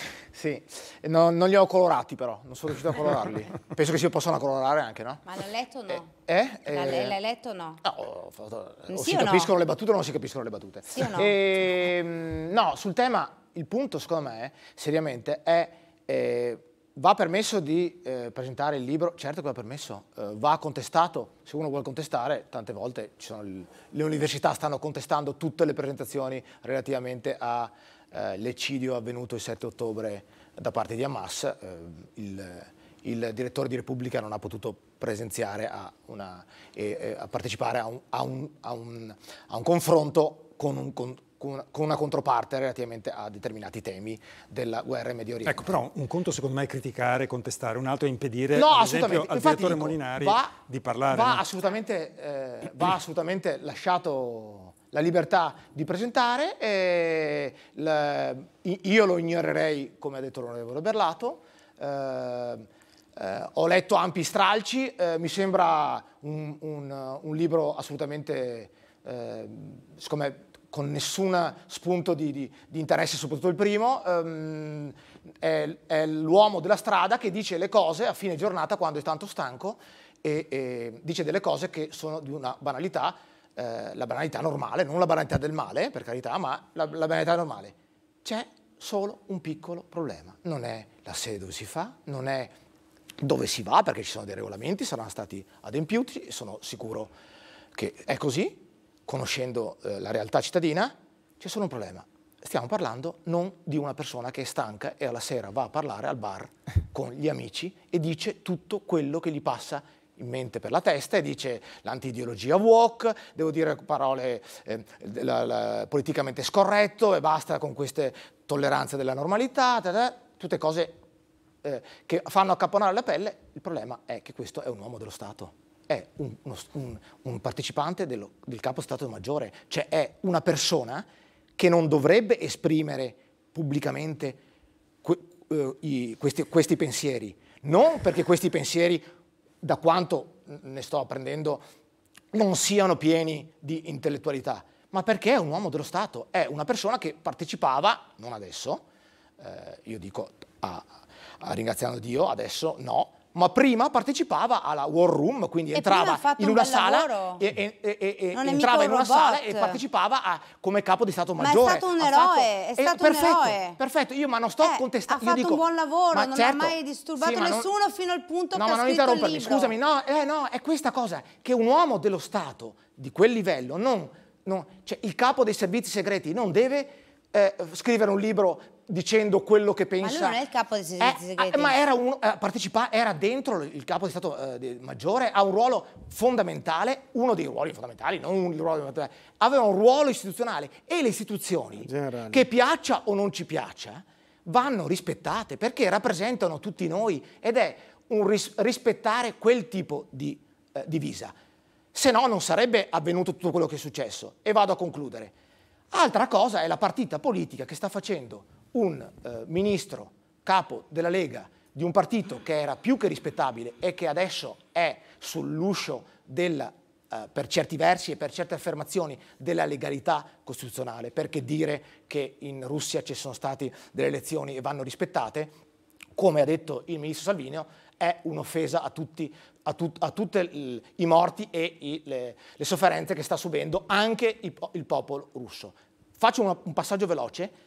Sì, no, non li ho colorati però, non sono riuscito a colorarli. <laughs> Penso che si possano colorare anche, no? Ma l'ha letto o no? Eh? eh? eh. L'hai
letto o no? No, o,
o
sì si o capiscono no? le battute o non si capiscono le battute. Sì o no? E, ehm, no, sul tema, il punto secondo me, seriamente, è... Eh, Va permesso di eh, presentare il libro? Certo che va permesso. Eh, va contestato? Se uno vuole contestare, tante volte il, le università stanno contestando tutte le presentazioni relativamente all'eccidio eh, avvenuto il 7 ottobre da parte di Hamas. Eh, il, il, direttore di Repubblica non ha potuto presenziare a una, e, e, a partecipare a un, a, un, a, un, a un confronto con un, con, con una controparte relativamente a determinati temi della guerra in Medio Oriente. Ecco, però
un conto secondo me è criticare, contestare, un altro è impedire no, esempio, al Infatti, direttore dico, Molinari va, di parlare. Va
assolutamente, eh, va assolutamente lasciato la libertà di presentare, e la, io lo ignorerei, come ha detto l'onorevole Berlato, eh, eh, ho letto ampi stralci, eh, mi sembra un, un, un libro assolutamente eh, con nessun spunto di, di, di, interesse, soprattutto il primo, ehm, è, è, l'uomo della strada che dice le cose a fine giornata quando è tanto stanco e, e dice delle cose che sono di una banalità, eh, la banalità normale, non la banalità del male, per carità, ma la, la banalità normale. C'è solo un piccolo problema, non è la sede dove si fa, non è dove si va, perché ci sono dei regolamenti, saranno stati adempiuti, sono sicuro che è così, conoscendo eh, la realtà cittadina, c'è solo un problema. Stiamo parlando non di una persona che è stanca e alla sera va a parlare al bar con gli amici e dice tutto quello che gli passa in mente per la testa e dice l'antideologia woke, devo dire parole eh, la, la, politicamente scorretto e basta con queste tolleranze della normalità, ta, ta, tutte cose eh, che fanno accapponare la pelle. Il problema è che questo è un uomo dello Stato è un, uno, un, un partecipante dello, del capo Stato Maggiore, cioè è una persona che non dovrebbe esprimere pubblicamente que, eh, i, questi, questi pensieri, non perché questi pensieri, da quanto ne sto apprendendo, non siano pieni di intellettualità, ma perché è un uomo dello Stato, è una persona che partecipava, non adesso, eh, io dico a, a ringraziando Dio, adesso no, ma prima partecipava alla war room, quindi entrava in una sala e, entrava in una sala e partecipava a, come capo di Stato Maggiore. Ma è stato un eroe, fatto, è eh, stato perfetto, un eroe. Perfetto, io ma non sto eh, contestando. Ha fatto dico, un buon lavoro, non certo, ha mai disturbato sì, nessuno
non, fino al punto no, che ha scritto il libro. No, ma non interrompermi, scusami,
no, eh, no, è questa cosa, che un uomo dello Stato di quel livello, non, non, cioè il capo dei servizi segreti non deve eh, scrivere un libro dicendo quello che pensa. Ma lui non è il
capo dei eh, servizi segreti. Eh, ma era, un,
eh, partecipa, era dentro il capo di Stato eh, maggiore, ha un ruolo fondamentale, uno dei ruoli fondamentali, non un ruolo fondamentale, aveva un ruolo istituzionale e le istituzioni, Generale. che piaccia o non ci piaccia, vanno rispettate perché rappresentano tutti noi ed è un ris rispettare quel tipo di eh, divisa. Se no non sarebbe avvenuto tutto quello che è successo. E vado a concludere. Altra cosa è la partita politica che sta facendo un eh, ministro, capo della Lega, di un partito che era più che rispettabile e che adesso è sull'uscio della Uh, eh, per certi versi e per certe affermazioni della legalità costituzionale, perché dire che in Russia ci sono state delle elezioni e vanno rispettate, come ha detto il ministro Salvini, è un'offesa a, tutti, a, tut, a tutti i morti e i, le, le, sofferenze che sta subendo anche il, il popolo russo. Faccio una, un passaggio veloce.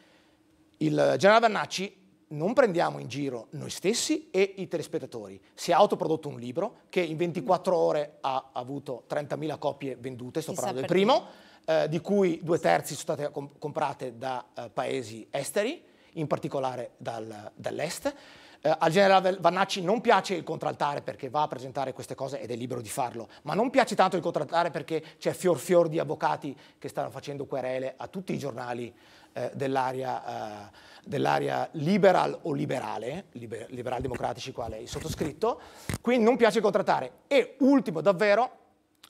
Il generale Vannacci non prendiamo in giro noi stessi e i telespettatori. Si è autoprodotto un libro che in 24 ore ha avuto 30.000 copie vendute, sto parlando del primo, eh, di cui due terzi sono state comp comprate da eh, paesi esteri, in particolare dal, dall'est. Eh, al generale Vannacci non piace il contraltare perché va a presentare queste cose ed è libero di farlo, ma non piace tanto il contraltare perché c'è fior fior di avvocati che stanno facendo querele a tutti i giornali eh, dell'area, eh, dell'area liberal o liberale, liber, liberal democratici quale è il sottoscritto, quindi non piace il contraltare. E ultimo davvero,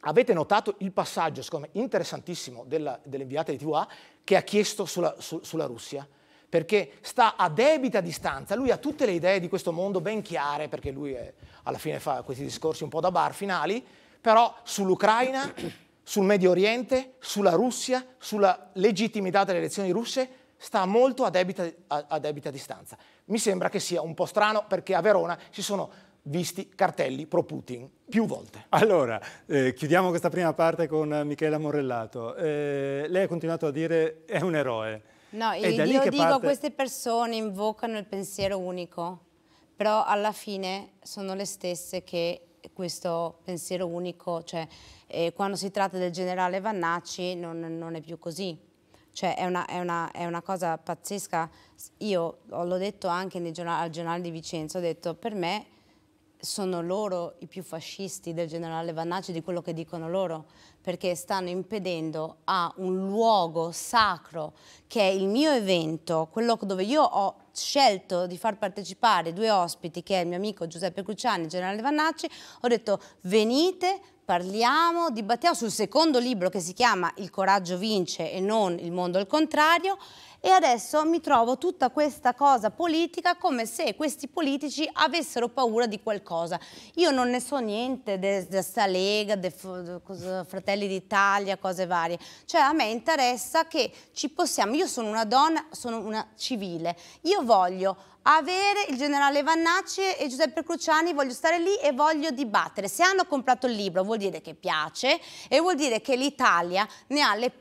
avete notato il passaggio, secondo me, interessantissimo della, dell'inviata di TVA che ha chiesto sulla, su, sulla Russia perché sta a debita distanza, lui ha tutte le idee di questo mondo ben chiare, perché lui è, alla fine fa questi discorsi un po' da bar finali, però sull'Ucraina, <coughs> sul Medio Oriente, sulla Russia, sulla legittimità delle elezioni russe, sta molto a debita, a, a debita distanza. Mi sembra che sia un po' strano perché a Verona si sono visti cartelli pro Putin più volte.
Allora, eh, chiudiamo questa prima parte con Michela Morellato. Eh, lei ha continuato a dire è un eroe. No, io, io dico parte... queste
persone invocano il pensiero unico, però alla fine sono le stesse che questo pensiero unico, cioè eh, quando si tratta del generale Vannacci non, non è più così. Cioè è una, è, una, è una, cosa pazzesca. Io l'ho detto anche giornali, al giornale di Vicenza, ho detto per me sono loro i più fascisti del generale Vannacci di quello che dicono loro, perché stanno impedendo a un luogo sacro che è il mio evento, quello dove io ho scelto di far partecipare due ospiti, che è il mio amico Giuseppe Cruciani e il generale Vannacci, ho detto venite, parliamo, dibattiamo sul secondo libro che si chiama Il coraggio vince e non Il mondo al contrario e adesso mi trovo tutta questa cosa politica come se questi politici avessero paura di qualcosa. Io non ne so niente della Lega, de, de, Fratelli d'Italia, cose varie. Cioè a me interessa che ci possiamo, io sono una donna, sono una civile, io voglio avere il generale Vannacci e Giuseppe Cruciani, voglio stare lì e voglio dibattere. Se hanno comprato il libro vuol dire che piace e vuol dire che l'Italia ne ha le,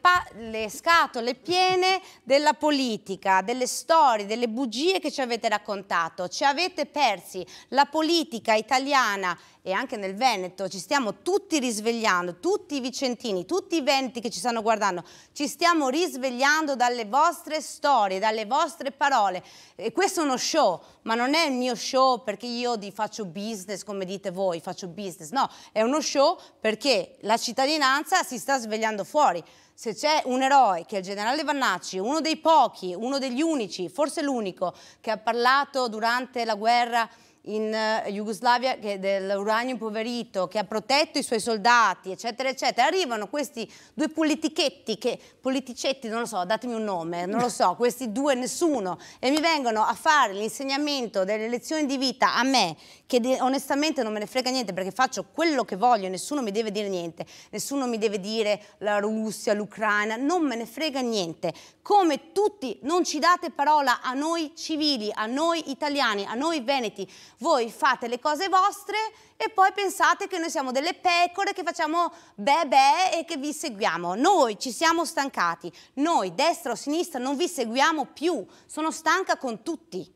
le scatole piene della politica, delle storie, delle bugie che ci avete raccontato. Ci avete persi la politica italiana e anche nel Veneto ci stiamo tutti risvegliando, tutti i vicentini, tutti i venti che ci stanno guardando, ci stiamo risvegliando dalle vostre storie, dalle vostre parole. E questo è uno show, ma non è il mio show perché io di faccio business come dite voi, faccio business, no, è uno show perché la cittadinanza si sta svegliando fuori se c'è un eroe che è il generale Vannacci, uno dei pochi, uno degli unici, forse l'unico, che ha parlato durante la guerra in uh, Jugoslavia dell'uranio impoverito, che ha protetto i suoi soldati, eccetera, eccetera. Arrivano questi due politichetti, che, politicetti, non lo so, datemi un nome, non lo so, <laughs> questi due nessuno, e mi vengono a fare l'insegnamento delle lezioni di vita a me, che onestamente non me ne frega niente perché faccio quello che voglio, nessuno mi deve dire niente, nessuno mi deve dire la Russia, l'Ucraina, non me ne frega niente. Come tutti, non ci date parola a noi civili, a noi italiani, a noi veneti, voi fate le cose vostre e poi pensate che noi siamo delle pecore che facciamo beh beh e che vi seguiamo. Noi ci siamo stancati, noi destra o sinistra non vi seguiamo più, sono stanca con
tutti.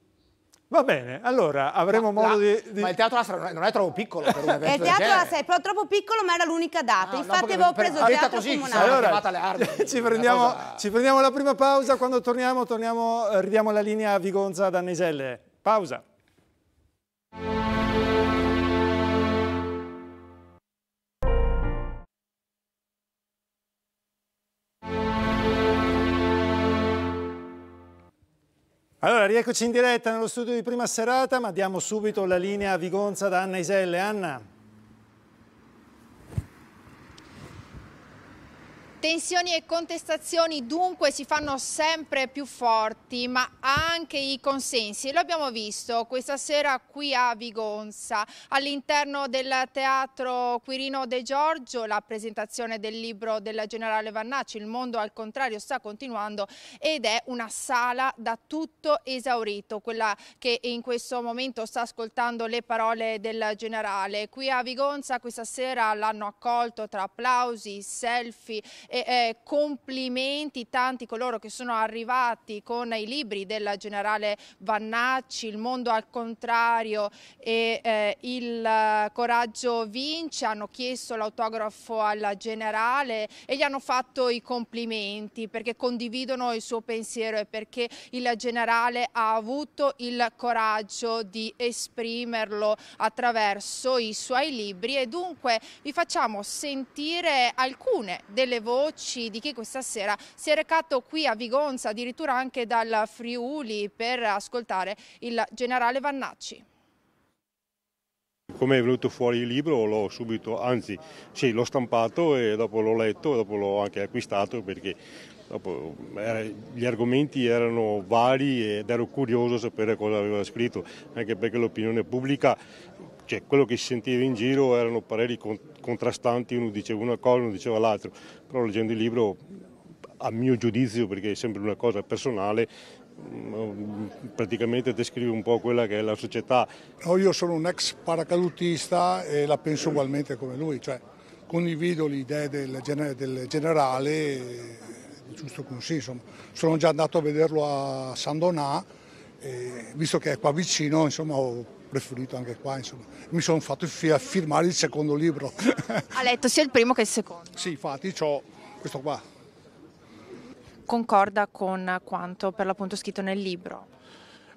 Va bene, allora avremo ma, modo la, di, di, Ma il teatro Astra non è, non è troppo piccolo per un <laughs> evento eh, Il teatro Astra
è troppo piccolo, ma era l'unica data. No, Infatti avevo preso il teatro così, comunale. Allora,
le <laughs> ci, prendiamo, cosa... ci prendiamo la prima pausa, quando torniamo, torniamo ridiamo la linea a Vigonza ad Pausa. Allora, rieccoci in diretta nello studio di prima serata, ma diamo subito la linea a Vigonza da Anna Iselle. Anna.
Tensioni e contestazioni dunque si fanno sempre più forti, ma anche i consensi. Lo abbiamo visto questa sera qui a Vigonza, all'interno del teatro Quirino De Giorgio, la presentazione del libro del generale Vannacci, Il mondo al contrario sta continuando ed è una sala da tutto esaurito, quella che in questo momento sta ascoltando le parole del generale. Qui a Vigonza questa sera l'hanno accolto tra applausi, selfie e eh, complimenti tanti coloro che sono arrivati con i libri del generale Vannacci, Il mondo al contrario e eh, Il coraggio vince, hanno chiesto l'autografo al generale e gli hanno fatto i complimenti perché condividono il suo pensiero e perché il generale ha avuto il coraggio di esprimerlo attraverso i suoi libri e dunque vi facciamo sentire alcune delle voci Bocci di chi questa sera si è recato qui a Vigonza, addirittura anche dal Friuli per ascoltare il generale Vannacci.
Come è venuto fuori il libro l'ho subito, anzi sì, l'ho stampato e dopo l'ho letto e dopo l'ho anche acquistato perché dopo, gli argomenti erano vari ed ero curioso di sapere cosa aveva scritto, anche perché l'opinione pubblica cioè, quello che si sentiva in giro erano pareri contrastanti, uno diceva una cosa, uno diceva l'altro, però leggendo il libro, a mio giudizio, perché è sempre una cosa personale, mm, praticamente descrive un po' quella che è la società.
No, io sono un ex paracadutista e la penso ugualmente come lui, cioè condivido le idee del, del generale, giusto così, insomma. sono già andato a vederlo a San Donà, e, visto che è qua vicino, insomma, ho preferito anche qua, insomma. Mi sono fatto firmare il secondo libro.
ha letto sia il primo che il secondo? Sì, infatti ho questo qua. Concorda con quanto per l'appunto scritto nel libro?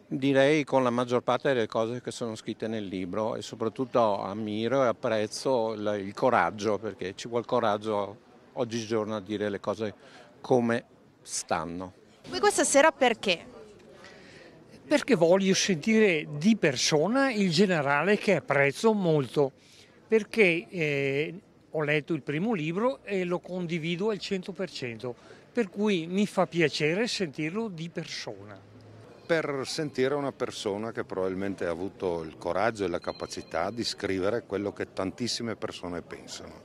Direi con la maggior parte delle cose che sono scritte nel libro e soprattutto ammiro e apprezzo il, il coraggio perché ci vuole coraggio oggigiorno a dire le cose
come stanno.
Voi questa sera perché?
perché voglio sentire di persona il generale che apprezzo molto, perché eh, ho letto il primo libro e lo condivido al 100%,
per cui mi fa piacere sentirlo di persona. Per sentire
una persona che probabilmente ha avuto il coraggio e la capacità di scrivere quello che tantissime persone pensano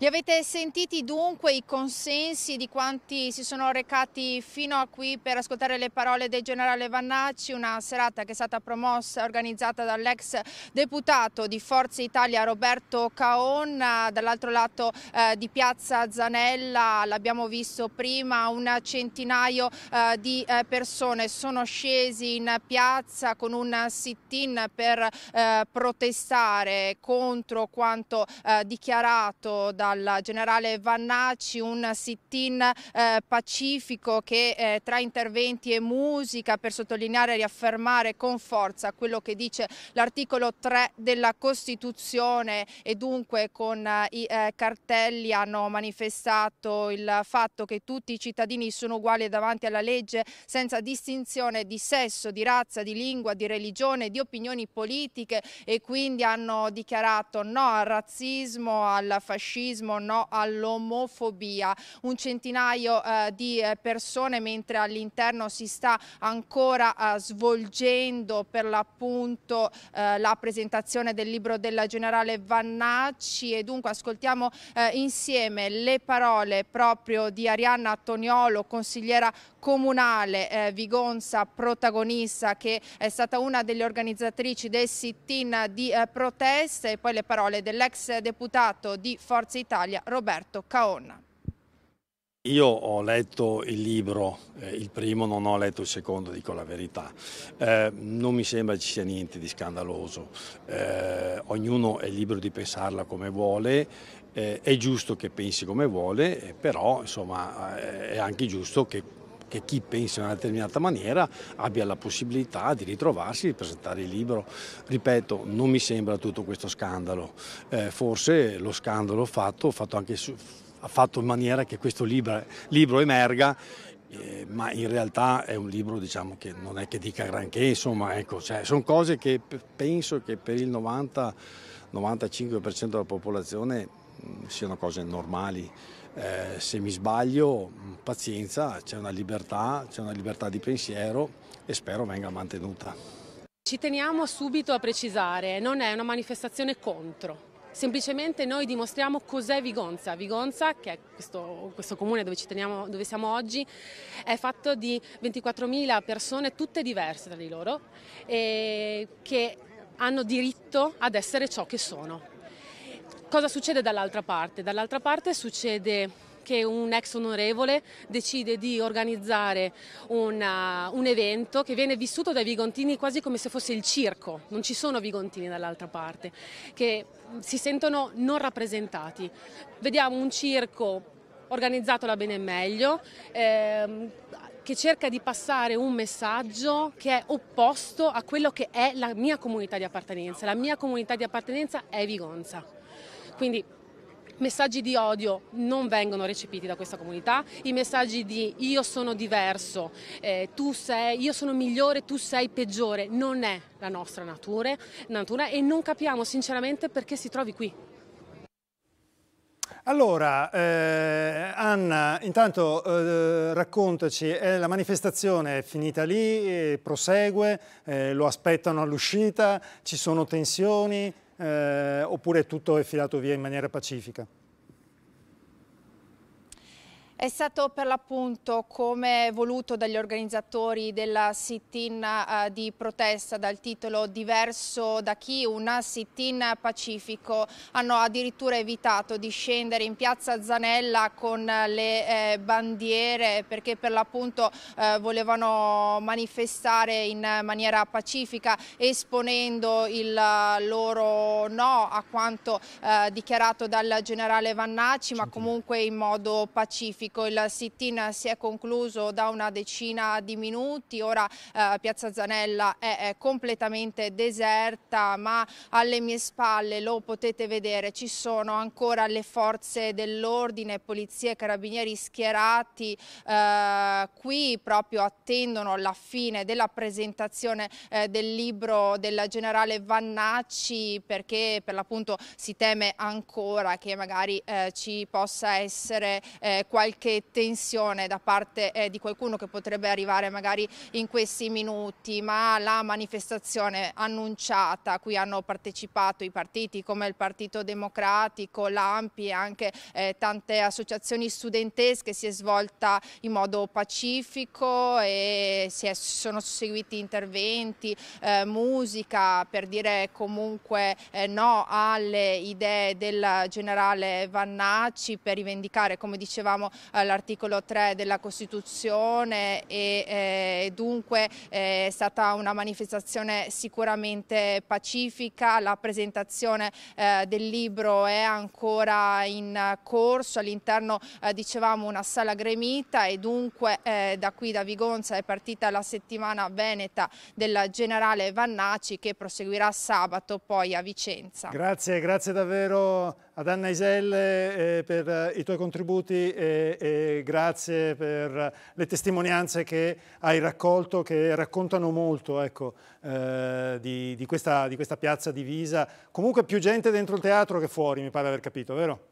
Li avete sentiti dunque i consensi di quanti si sono recati fino a qui per ascoltare le parole del generale Vannacci, una serata che è stata promossa e organizzata dall'ex deputato di Forza Italia Roberto Caon, dall'altro lato eh, di Piazza Zanella, l'abbiamo visto prima, un centinaio eh, di eh, persone sono scesi in piazza con un sit-in per eh, protestare contro quanto eh, dichiarato da dal generale Vannacci, un sit-in eh, pacifico che eh, tra interventi e musica per sottolineare e riaffermare con forza quello che dice l'articolo 3 della Costituzione e dunque con eh, i eh, cartelli hanno manifestato il fatto che tutti i cittadini sono uguali davanti alla legge senza distinzione di sesso, di razza, di lingua, di religione, di opinioni politiche e quindi hanno dichiarato no al razzismo, al fascismo razzismo, no all'omofobia. Un centinaio eh, di eh, persone, mentre all'interno si sta ancora eh, svolgendo per l'appunto eh, la presentazione del libro della generale Vannacci e dunque ascoltiamo eh, insieme le parole proprio di Arianna Toniolo, consigliera comunale eh, Vigonza protagonista che è stata una delle organizzatrici del sit-in di eh, protesta e poi le parole dell'ex deputato di Forza Italia Roberto Caonna.
Io ho letto il libro, eh, il primo, non ho letto il secondo, dico la verità. Eh, non mi sembra ci sia niente di scandaloso. Eh, ognuno è libero di pensarla come vuole, eh, è giusto che pensi come vuole, eh, però insomma, eh, è anche giusto che che chi pensa in una determinata maniera abbia la possibilità di ritrovarsi, di presentare il libro. Ripeto, non mi sembra tutto questo scandalo, eh, forse lo scandalo fatto, fatto anche su, ha fatto in maniera che questo libro, libro emerga eh, ma in realtà è un libro diciamo, che non è che dica granché, insomma, ecco, cioè, sono cose che penso che per il 90, 95% della popolazione mh, mm, siano cose normali. Eh, se mi sbaglio, mm, pazienza, c'è una libertà, c'è una libertà di pensiero e spero venga mantenuta.
Ci teniamo subito a precisare, non è una manifestazione contro. Semplicemente noi dimostriamo cos'è Vigonza. Vigonza, che è questo, questo comune dove, teniamo, dove, siamo oggi, è fatto di 24.000 persone, tutte diverse tra di loro, eh, che hanno diritto ad essere ciò che sono. Cosa succede dall'altra parte? Dall'altra parte succede che un ex onorevole decide di organizzare una, uh, un evento che viene vissuto dai vigontini quasi come se fosse il circo, non ci sono vigontini dall'altra parte, che si sentono non rappresentati. Vediamo un circo organizzato da bene e meglio, ehm, che cerca di passare un messaggio che è opposto a quello che è la mia comunità di appartenenza. La mia comunità di appartenenza è Vigonza. Quindi messaggi di odio non vengono recepiti da questa comunità, i messaggi di io sono diverso, eh, sei, io sono migliore, tu sei peggiore, non è la nostra natura, natura e non capiamo sinceramente perché si trovi qui.
Allora, eh, Anna, intanto eh, raccontaci, eh, la manifestazione è finita lì, eh, prosegue, eh, lo aspettano all'uscita, ci sono tensioni? eh, oppure tutto è filato via in maniera pacifica.
È stato per l'appunto come voluto dagli organizzatori della sit-in eh, di protesta dal titolo Diverso da chi, una sit-in pacifico. Hanno addirittura evitato di scendere in piazza Zanella con eh, le eh, bandiere perché per l'appunto eh, volevano manifestare in maniera pacifica esponendo il eh, loro no a quanto eh, dichiarato dal generale Vannacci ma comunque in modo pacifico traffico, il sit-in si è concluso da una decina di minuti, ora eh, Piazza Zanella è, è, completamente deserta ma alle mie spalle lo potete vedere, ci sono ancora le forze dell'ordine, polizia e carabinieri schierati eh, qui proprio attendono la fine della presentazione eh, del libro del generale Vannacci perché per l'appunto si teme ancora che magari eh, ci possa essere eh, qualche qualche tensione da parte eh, di qualcuno che potrebbe arrivare magari in questi minuti, ma la manifestazione annunciata a cui hanno partecipato i partiti come il Partito Democratico, l'AMPI e anche eh, tante associazioni studentesche si è svolta in modo pacifico e si è, sono seguiti interventi, eh, musica per dire comunque eh, no alle idee del generale Vannacci per rivendicare come dicevamo l'articolo 3 della Costituzione e eh, dunque eh, è stata una manifestazione sicuramente pacifica, la presentazione eh, del libro è ancora in corso, all'interno eh, dicevamo una sala gremita e dunque eh, da qui da Vigonza è partita la settimana veneta del generale Vannaci che proseguirà sabato poi a Vicenza.
Grazie, grazie davvero ad Anna Iselle eh, per eh, i tuoi contributi e, e, grazie per le testimonianze che hai raccolto, che raccontano molto ecco, eh, di, di, questa, di questa piazza divisa. Comunque più gente dentro il teatro che fuori, mi pare aver capito, vero?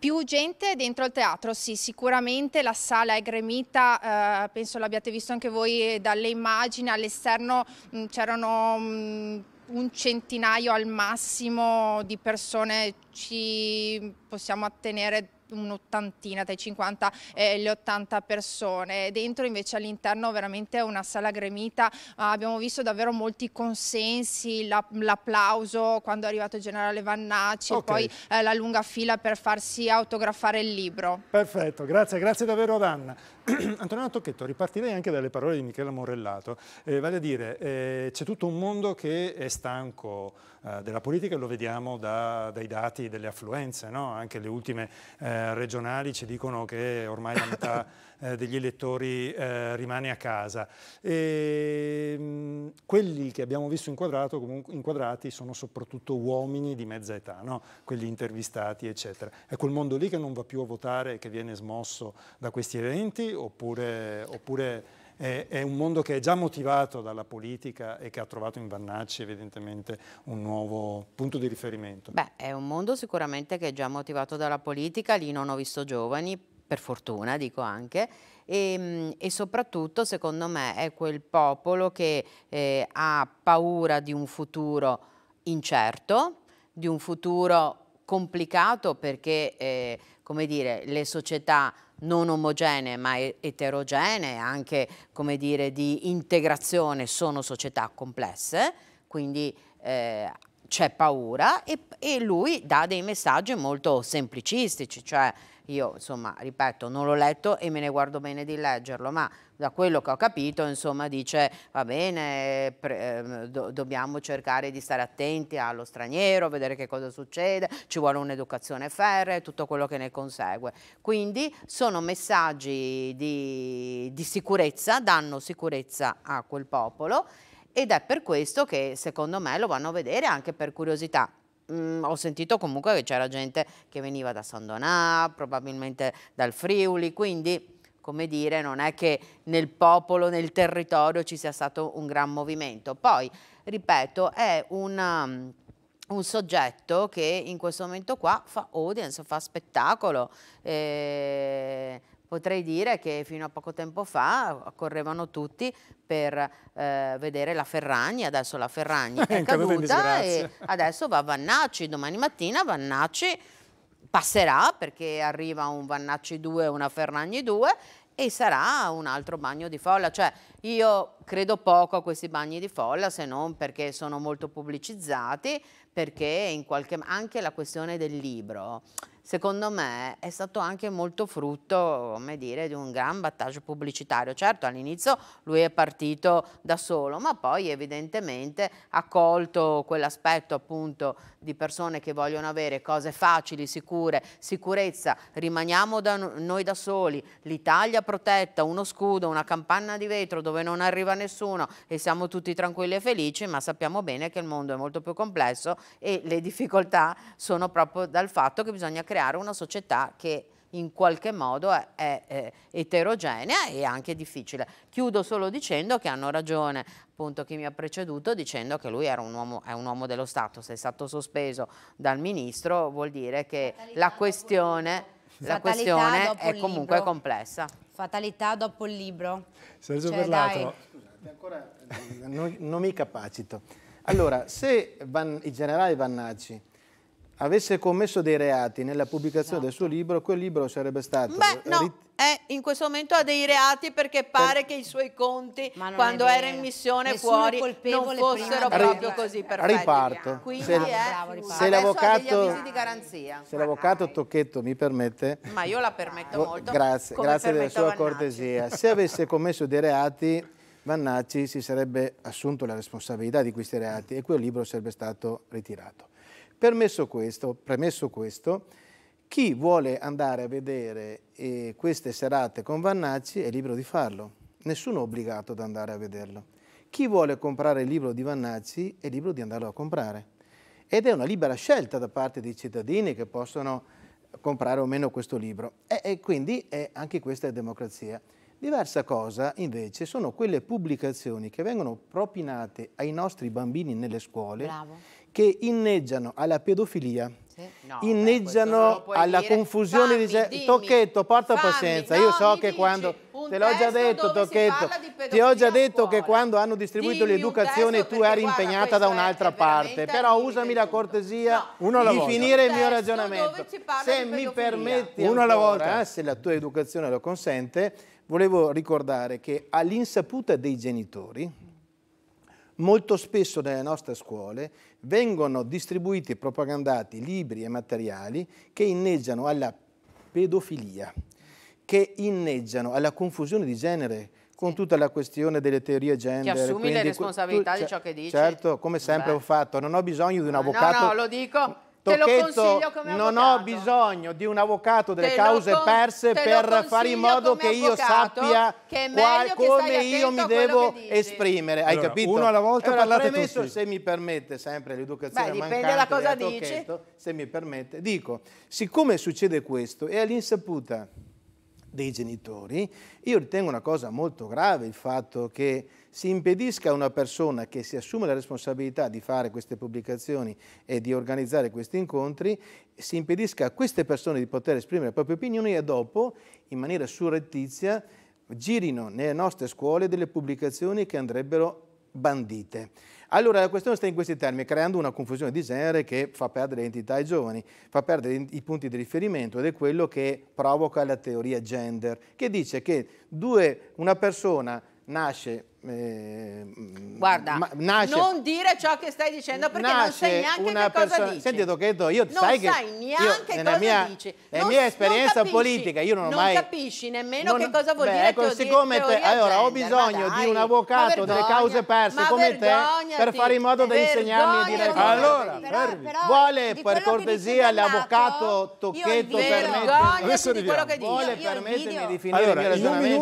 più gente dentro il teatro, sì, sicuramente la sala è gremita, eh, penso l'abbiate visto anche voi dalle immagini, all'esterno mm, c'erano mm, un centinaio al massimo di persone ci possiamo attenere un'ottantina, dai 50 eh, le 80 persone. Dentro invece all'interno veramente una sala gremita, ah, abbiamo visto davvero molti consensi, l'applauso quando è arrivato il generale Vannacci okay. e poi eh, la lunga fila per farsi autografare il libro.
Perfetto, grazie, grazie davvero ad Anna. <clears throat> Antonella Tocchetto, ripartirei anche dalle parole di Michela Morellato, eh, vale a dire eh, c'è tutto un mondo che è stanco eh, della politica, lo vediamo da, dai dati delle affluenze, no? anche le ultime eh, regionali ci dicono che ormai la <coughs> metà eh, degli elettori eh, rimane a casa. E, mh, mm, quelli che abbiamo visto comunque, inquadrati sono soprattutto uomini di mezza età, no? quelli intervistati, eccetera. È quel mondo lì che non va più a votare, e che viene smosso da questi eventi, oppure, oppure è, un mondo che è già motivato dalla politica e che ha trovato in Vannacci evidentemente un nuovo punto di riferimento. Beh, è
un mondo sicuramente che è già motivato dalla politica, lì non ho visto giovani, per fortuna dico anche, e, ehm, e, soprattutto secondo me è quel popolo che eh, ha paura di un futuro incerto, di un futuro complicato perché eh, come dire, le società non omogenee ma eterogenee, anche come dire, di integrazione sono società complesse, quindi eh, c'è paura e, e, lui dà dei messaggi molto semplicistici, cioè io insomma ripeto non l'ho letto e me ne guardo bene di leggerlo, ma da quello che ho capito insomma dice va bene, pre, ehm, do, dobbiamo cercare di stare attenti allo straniero, vedere che cosa succede, ci vuole un'educazione ferrea e tutto quello che ne consegue. Quindi sono messaggi di, di sicurezza, danno sicurezza a quel popolo ed è per questo che secondo me lo vanno a vedere anche per curiosità. Mm, ho sentito comunque che c'era gente che veniva da San Donà, probabilmente dal Friuli, quindi come dire, non è che nel popolo, nel territorio ci sia stato un gran movimento. Poi, ripeto, è una, mm, un soggetto che in questo momento qua fa audience, fa spettacolo, eh, potrei dire che fino a poco tempo fa correvano tutti per eh, vedere la Ferragni, adesso la Ferragni <laughs> è, è caduta e adesso va a Vannacci, domani mattina Vannacci passerà perché arriva un Vannacci 2 e una Ferragni 2 e sarà un altro bagno di folla. Cioè, io credo poco a questi bagni di folla se non perché sono molto pubblicizzati, perché in qualche anche la questione del libro secondo me è stato anche molto frutto, come dire, di un gran battaggio pubblicitario. Certo, all'inizio lui è partito da solo, ma poi evidentemente ha colto quell'aspetto appunto di persone che vogliono avere cose facili, sicure, sicurezza, rimaniamo da noi da soli, l'Italia protetta, uno scudo, una campana di vetro dove non arriva nessuno e siamo tutti tranquilli e felici, ma sappiamo bene che il mondo è molto più complesso e le difficoltà sono proprio dal fatto che bisogna creare creare una società che in qualche modo è, è, è, eterogenea e anche difficile. Chiudo solo dicendo che hanno ragione appunto chi mi ha preceduto dicendo che lui era un uomo, è un uomo dello Stato, se è stato sospeso dal ministro vuol dire che la questione, la questione è comunque libro. complessa.
Fatalità dopo il libro.
Sergio cioè, Berlato, scusate, ancora eh, non, non mi capacito. Allora, se Van, il generale Vannacci avesse commesso dei reati nella pubblicazione esatto. del suo esatto. libro, quel libro sarebbe stato... Beh, no,
eh, in questo momento ha dei reati perché pare per... che i suoi conti, quando era in missione Nessuno fuori, non fossero proprio della... così perfetti. Riparto. Quindi se, bravo, riparto. se l'avvocato...
Se l'avvocato Tocchetto mi permette... Ma io
la permetto oh, molto. Grazie, grazie della sua Vannacci.
cortesia. Se avesse commesso dei reati... Vannacci si sarebbe assunto la responsabilità di questi reati e quel libro sarebbe stato ritirato questo, premesso questo, chi vuole andare a vedere eh, queste serate con Vannacci è libero di farlo, nessuno è obbligato ad andare a vederlo. Chi vuole comprare il libro di Vannacci è libero di andarlo a comprare. Ed è una libera scelta da parte dei cittadini che possono comprare o meno questo libro. E, e quindi è, anche questa è democrazia. Diversa cosa invece sono quelle pubblicazioni che vengono propinate ai nostri bambini nelle scuole Bravo che inneggiano alla pedofilia No, inneggiano beh, alla dire. confusione fammi, di dimmi, Tocchetto, porta fammi, pazienza. Io so che quando te l'ho già detto, Tocchetto, ti ho già detto che quando hanno distribuito l'educazione tu eri impegnata da un'altra parte. Però usami la cortesia no, di finire il mio ragionamento.
Se mi permetti, uno alla volta,
eh, se la tua educazione lo consente, volevo ricordare che all'insaputa dei genitori molto spesso nelle nostre scuole vengono distribuiti e propagandati libri e materiali che inneggiano alla pedofilia, che inneggiano alla confusione di genere con tutta la questione delle teorie gender. Ti assumi le responsabilità tu, di ciò che cioè, dici? Certo, come sempre Beh. ho fatto, non ho bisogno di un avvocato. No, no, lo
dico Tocchetto, non ho
bisogno di un avvocato delle te cause perse per fare in modo che io sappia che qual, come io mi devo esprimere. Hai allora, capito? Uno alla volta allora, parlate premesso, tutti. se mi permette, sempre l'educazione Beh, mancante da cosa Tocchetto, dici. se mi permette, dico, siccome succede questo, è all'insaputa dei genitori, io ritengo una cosa molto grave il fatto che si impedisca a una persona che si assume la responsabilità di fare queste pubblicazioni e di organizzare questi incontri, si impedisca a queste persone di poter esprimere le proprie opinioni e dopo, in maniera surrettizia, girino nelle nostre scuole delle pubblicazioni che andrebbero bandite. Allora la questione sta in questi termini, creando una confusione di genere che fa perdere l'identità ai giovani, fa perdere i punti di riferimento ed è quello che provoca la teoria gender, che dice che due, una persona nasce eh, mm, Guarda, ma, nasce, non
dire ciò che stai dicendo perché non sai neanche una che cosa dici. Senti Docchetto,
io non sai, sai che neanche io, cosa mia, dici. È mia esperienza capisci, politica io non ho non mai... Non
capisci nemmeno non, che cosa vuol beh, dire ecco, siccome te, allora, ho bisogno dai, di un avvocato vergogna, delle cause perse come te
per fare in modo da insegnarmi a dire Allora, però, però, vuole per cortesia l'avvocato Tocchetto permettermi... Vuole permettermi di finire il mio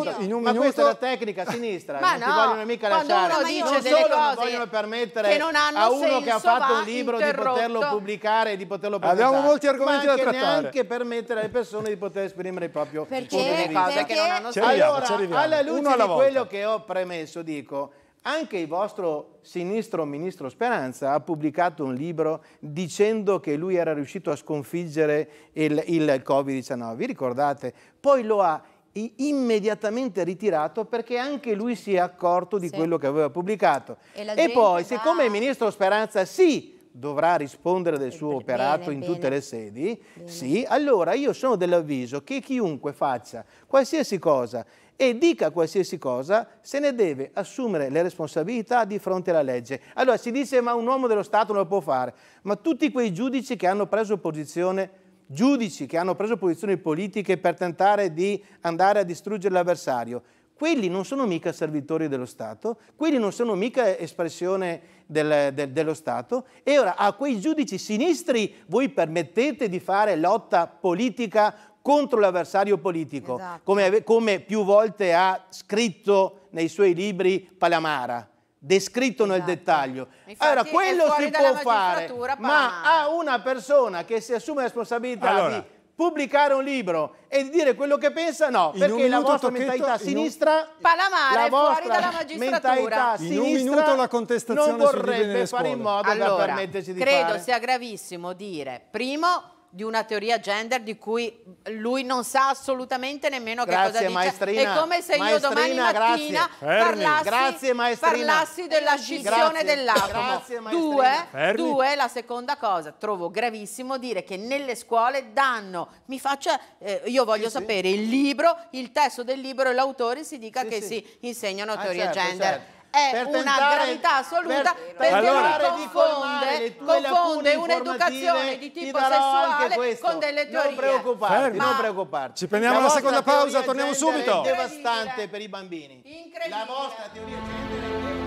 ragionamento. Ma questa è la tecnica sinistra, non ti vogliono mica Quando lasciare. Dice non solo non vogliono permettere a uno che ha fatto un libro di poterlo pubblicare e di poterlo presentare. Abbiamo molti argomenti da trattare. neanche permettere alle persone di poter esprimere il proprio perché, punto di vista. Perché? Che allora, alla luce alla di quello che ho premesso, dico anche il vostro sinistro ministro Speranza ha pubblicato un libro dicendo che lui era riuscito a sconfiggere il, il Covid-19, vi ricordate? Poi lo ha immediatamente ritirato perché anche lui si è accorto di sì. quello che aveva pubblicato. E, e poi, va... siccome il ministro Speranza sì dovrà rispondere del suo bene, operato in bene. tutte le sedi, bene. sì, allora io sono dell'avviso che chiunque faccia qualsiasi cosa e dica qualsiasi cosa, se ne deve assumere le responsabilità di fronte alla legge. Allora si dice ma un uomo dello Stato non lo può fare, ma tutti quei giudici che hanno preso posizione giudici che hanno preso posizioni politiche per tentare di andare a distruggere l'avversario, quelli non sono mica servitori dello Stato, quelli non sono mica espressione del, del, dello Stato e ora a quei giudici sinistri voi permettete di fare lotta politica contro l'avversario politico, esatto. come, come più volte ha scritto nei suoi libri Palamara descritto esatto. nel dettaglio. Infatti, allora, quello si può fare, ma... ma a una persona che si assume la responsabilità allora. di pubblicare un libro e di dire quello che pensa, no, in perché la vostra mentalità sinistra
un... Palamare la fuori dalla magistratura. In un minuto la
contestazione non vorrebbe fare in modo allora, da permettersi di credo fare. Credo sia
gravissimo dire, primo, di una teoria gender di cui lui non sa assolutamente nemmeno grazie, che cosa dice. Maestrina, è come se io domani mattina parlassi, grazie, parlassi della scissione dell'atomo. Due, due, la seconda cosa, trovo gravissimo dire che nelle scuole danno, mi faccia, eh, io voglio sì, sapere sì. il libro, il testo del libro e l'autore si dica sì, che si insegnano ah, teoria certo, gender. Certo è una gravità assoluta per, perché allora,
confonde, confonde un'educazione di tipo sessuale con delle teorie. Non preoccuparti, non preoccuparti. Ci prendiamo la, la seconda pausa, torniamo subito. È devastante per i bambini. La vostra teoria è...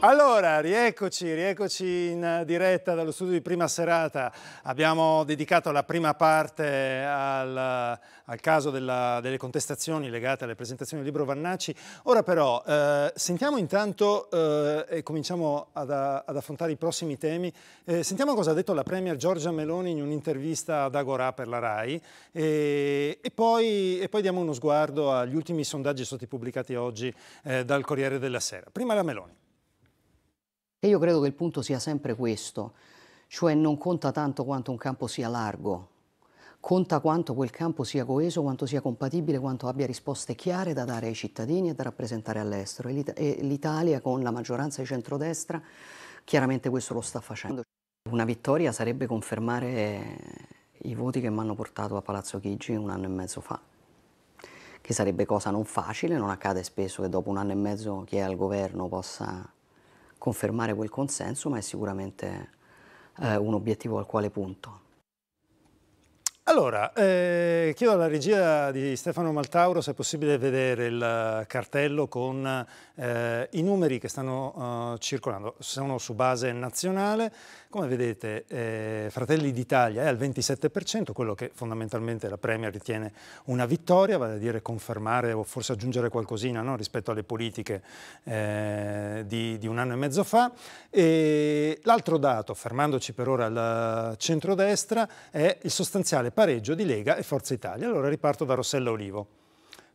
Allora, rieccoci, rieccoci in diretta dallo studio di prima serata. Abbiamo dedicato la prima parte al, al caso della, delle contestazioni legate alle presentazioni del libro Vannacci. Ora però eh, sentiamo intanto eh, e cominciamo ad, ad, affrontare i prossimi temi. Eh, sentiamo cosa ha detto la Premier Giorgia Meloni in un'intervista ad Agorà per la RAI e, e, poi, e, poi, diamo uno sguardo agli ultimi sondaggi stati pubblicati oggi eh, dal Corriere della Sera. Prima la Meloni.
E io credo che il punto sia sempre questo, cioè non conta tanto quanto un campo sia largo, conta quanto quel campo sia coeso, quanto sia compatibile, quanto abbia risposte chiare da dare ai cittadini e da rappresentare all'estero. E l'Italia con la maggioranza di centrodestra chiaramente questo lo sta facendo. Una vittoria sarebbe confermare i voti che mi hanno portato a Palazzo Chigi un anno e mezzo fa, che sarebbe cosa non facile, non accade spesso che dopo un anno e mezzo chi è al governo possa confermare quel consenso, ma è sicuramente eh, un obiettivo al quale punto.
Allora, eh, chiedo alla regia di Stefano Maltauro se è possibile vedere il cartello con eh, i numeri che stanno eh, circolando. Sono su base nazionale, come vedete eh, Fratelli d'Italia è al 27%, quello che fondamentalmente la Premier ritiene una vittoria, vale a dire confermare o forse aggiungere qualcosina no, rispetto alle politiche eh, di, di, un anno e mezzo fa. l'altro dato, fermandoci per ora al centrodestra, è il sostanziale pareggio di Lega e Forza Italia. Allora riparto da Rossella Olivo.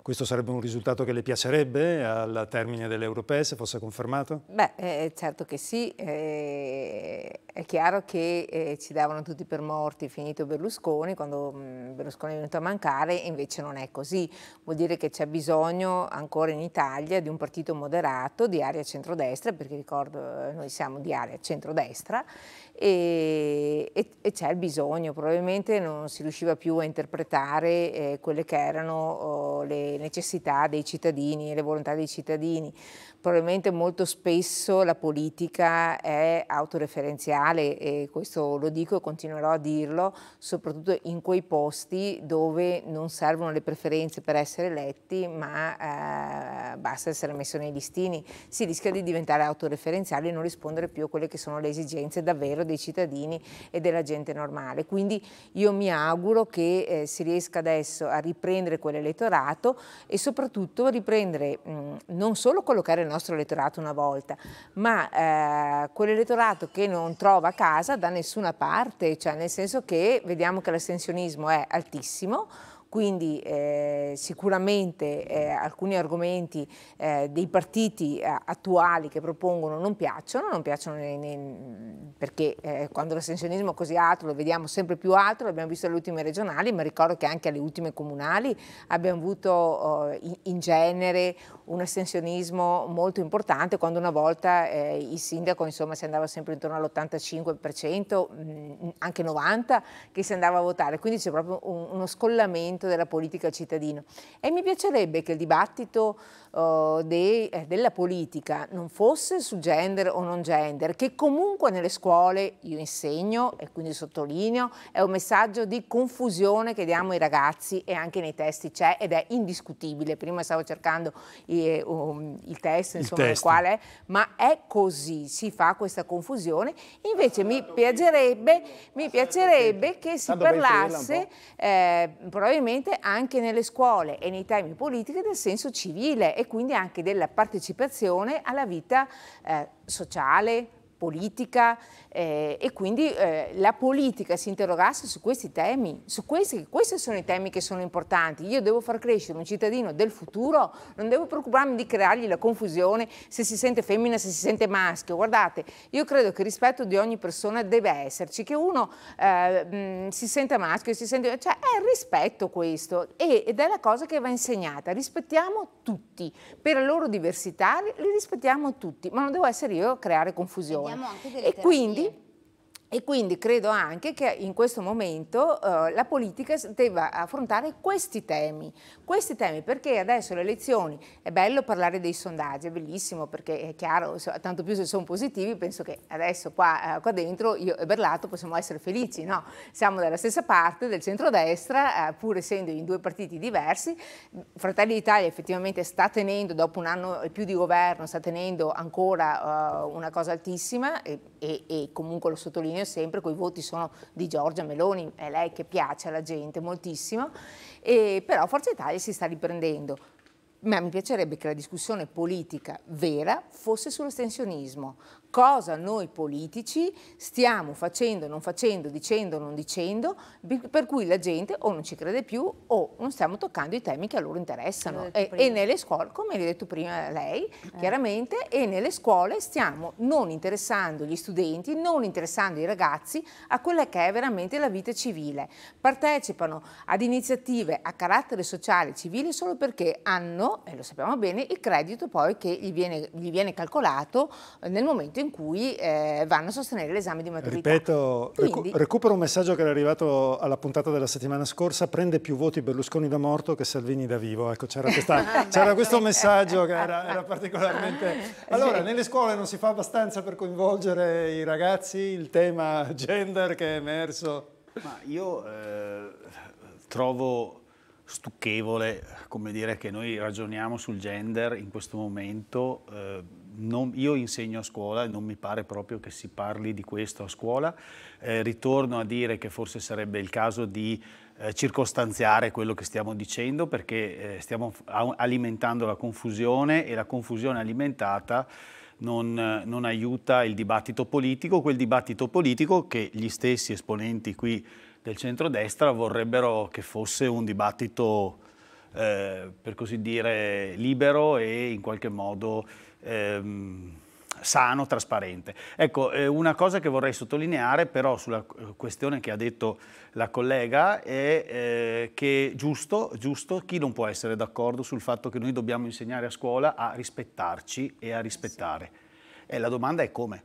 Questo sarebbe un risultato che le piacerebbe al termine delle europee se fosse confermato?
Beh, eh, eh certo che sì. Eh, è chiaro che eh, ci davano tutti per morti finito Berlusconi, quando mh, mm, Berlusconi è venuto a mancare, invece non è così. Vuol dire che c'è bisogno ancora in Italia di un partito moderato di area centrodestra, perché ricordo eh, noi siamo di area centrodestra, e, e, e c'è il bisogno, probabilmente non si riusciva più a interpretare eh, quelle che erano oh, le necessità dei cittadini e le volontà dei cittadini, probabilmente molto spesso la politica è autoreferenziale e questo lo dico e continuerò a dirlo, soprattutto in quei posti dove non servono le preferenze per essere eletti, ma eh, basta essere messo nei listini. Si rischia di diventare autoreferenziale e non rispondere più a quelle che sono le esigenze davvero dei cittadini e della gente normale. Quindi io mi auguro che eh, si riesca adesso a riprendere quell'elettorato e soprattutto a riprendere mh, non solo collocare il nostro nostro elettorato una volta, ma eh, quell'elettorato che non trova casa da nessuna parte, cioè nel senso che vediamo che l'astensionismo è altissimo, quindi eh, sicuramente eh, alcuni argomenti eh, dei partiti eh, attuali che propongono non piacciono, non piacciono ne, ne, perché eh, quando l'astensionismo è così alto lo vediamo sempre più alto, l'abbiamo visto alle ultime regionali, ma ricordo che anche alle ultime comunali abbiamo avuto oh, in, in, genere un astensionismo molto importante quando una volta eh, il sindaco insomma, si andava sempre intorno all'85%, mm, anche 90% che si andava a votare, quindi c'è proprio un, uno scollamento della politica cittadina. E mi piacerebbe che il dibattito uh, eh, dei, eh, della politica non fosse su gender o non gender, che comunque nelle scuole io insegno e quindi sottolineo, è un messaggio di confusione che diamo ai ragazzi e anche nei testi c'è ed è indiscutibile. Prima stavo cercando i, eh, um, il test, insomma, il, il quale ma è così, si fa questa confusione. Invece mi piacerebbe, mi piacerebbe che si parlasse eh, probabilmente anche nelle scuole e nei temi politici del senso civile e quindi anche della partecipazione alla vita eh, sociale, politica eh, e quindi eh, la politica si interrogasse su questi temi, su questi, questi sono i temi che sono importanti. Io devo far crescere un cittadino del futuro, non devo preoccuparmi di creargli la confusione se si sente femmina, se si sente maschio. Guardate, io credo che il rispetto di ogni persona deve esserci, che uno eh, mh, si senta maschio, si sente... cioè è il rispetto questo e, ed è la cosa che va insegnata. Rispettiamo tutti, per la loro diversità li rispettiamo tutti, ma non devo essere io a creare confusione e quindi e quindi credo anche che in questo momento eh, la politica debba affrontare questi temi, questi temi perché adesso le elezioni, è bello parlare dei sondaggi, è bellissimo perché è chiaro, tanto più se sono positivi, penso che adesso qua, eh, qua dentro io e Berlato possiamo essere felici, no? siamo dalla stessa parte del centrodestra, eh, pur essendo in due partiti diversi, Fratelli d'Italia effettivamente sta tenendo, dopo un anno e più di governo, sta tenendo ancora eh, una cosa altissima e, e, e comunque lo sottolineo Salvini è sempre, quei voti sono di Giorgia Meloni, è lei che piace alla gente moltissimo, e, però Forza Italia si sta riprendendo. Ma mi piacerebbe che la discussione politica vera fosse sull'estensionismo, cosa noi politici stiamo facendo, non facendo, dicendo, non dicendo, per cui la gente o non ci crede più o non stiamo toccando i temi che a loro interessano. E, e, nelle scuole, come l'ha detto prima lei, eh. chiaramente, e nelle scuole stiamo non interessando gli studenti, non interessando i ragazzi a quella che è veramente la vita civile. Partecipano ad iniziative a carattere sociale civile solo perché hanno, e lo sappiamo bene, il credito poi che gli viene, gli viene calcolato nel momento momento in cui eh, vanno a sostenere l'esame di maturità.
Ripeto, Quindi, recu recupero un messaggio che era arrivato alla puntata della settimana scorsa, prende più voti Berlusconi da morto che Salvini da vivo. Ecco, c'era, <laughs> questo messaggio che era, era particolarmente... <laughs> Allora, nelle scuole non si fa abbastanza per coinvolgere i ragazzi, il tema gender che è emerso.
Ma io eh, trovo stucchevole, come dire, che noi ragioniamo sul gender in questo momento eh, non, io insegno a scuola e non mi pare proprio che si parli di questo a scuola. Eh, ritorno a dire che forse sarebbe il caso di eh, circostanziare quello che stiamo dicendo perché eh, stiamo alimentando la confusione e la confusione alimentata non, non, aiuta il dibattito politico, quel dibattito politico che gli stessi esponenti qui del centrodestra vorrebbero che fosse un dibattito, eh, per così dire, libero e in qualche modo ehm, sano, trasparente. Ecco, eh, una cosa che vorrei sottolineare però sulla eh, questione che ha detto la collega è eh, che giusto, giusto, chi non può essere d'accordo sul fatto che noi dobbiamo insegnare a scuola a rispettarci e a rispettare. Sì. E eh, la domanda è come?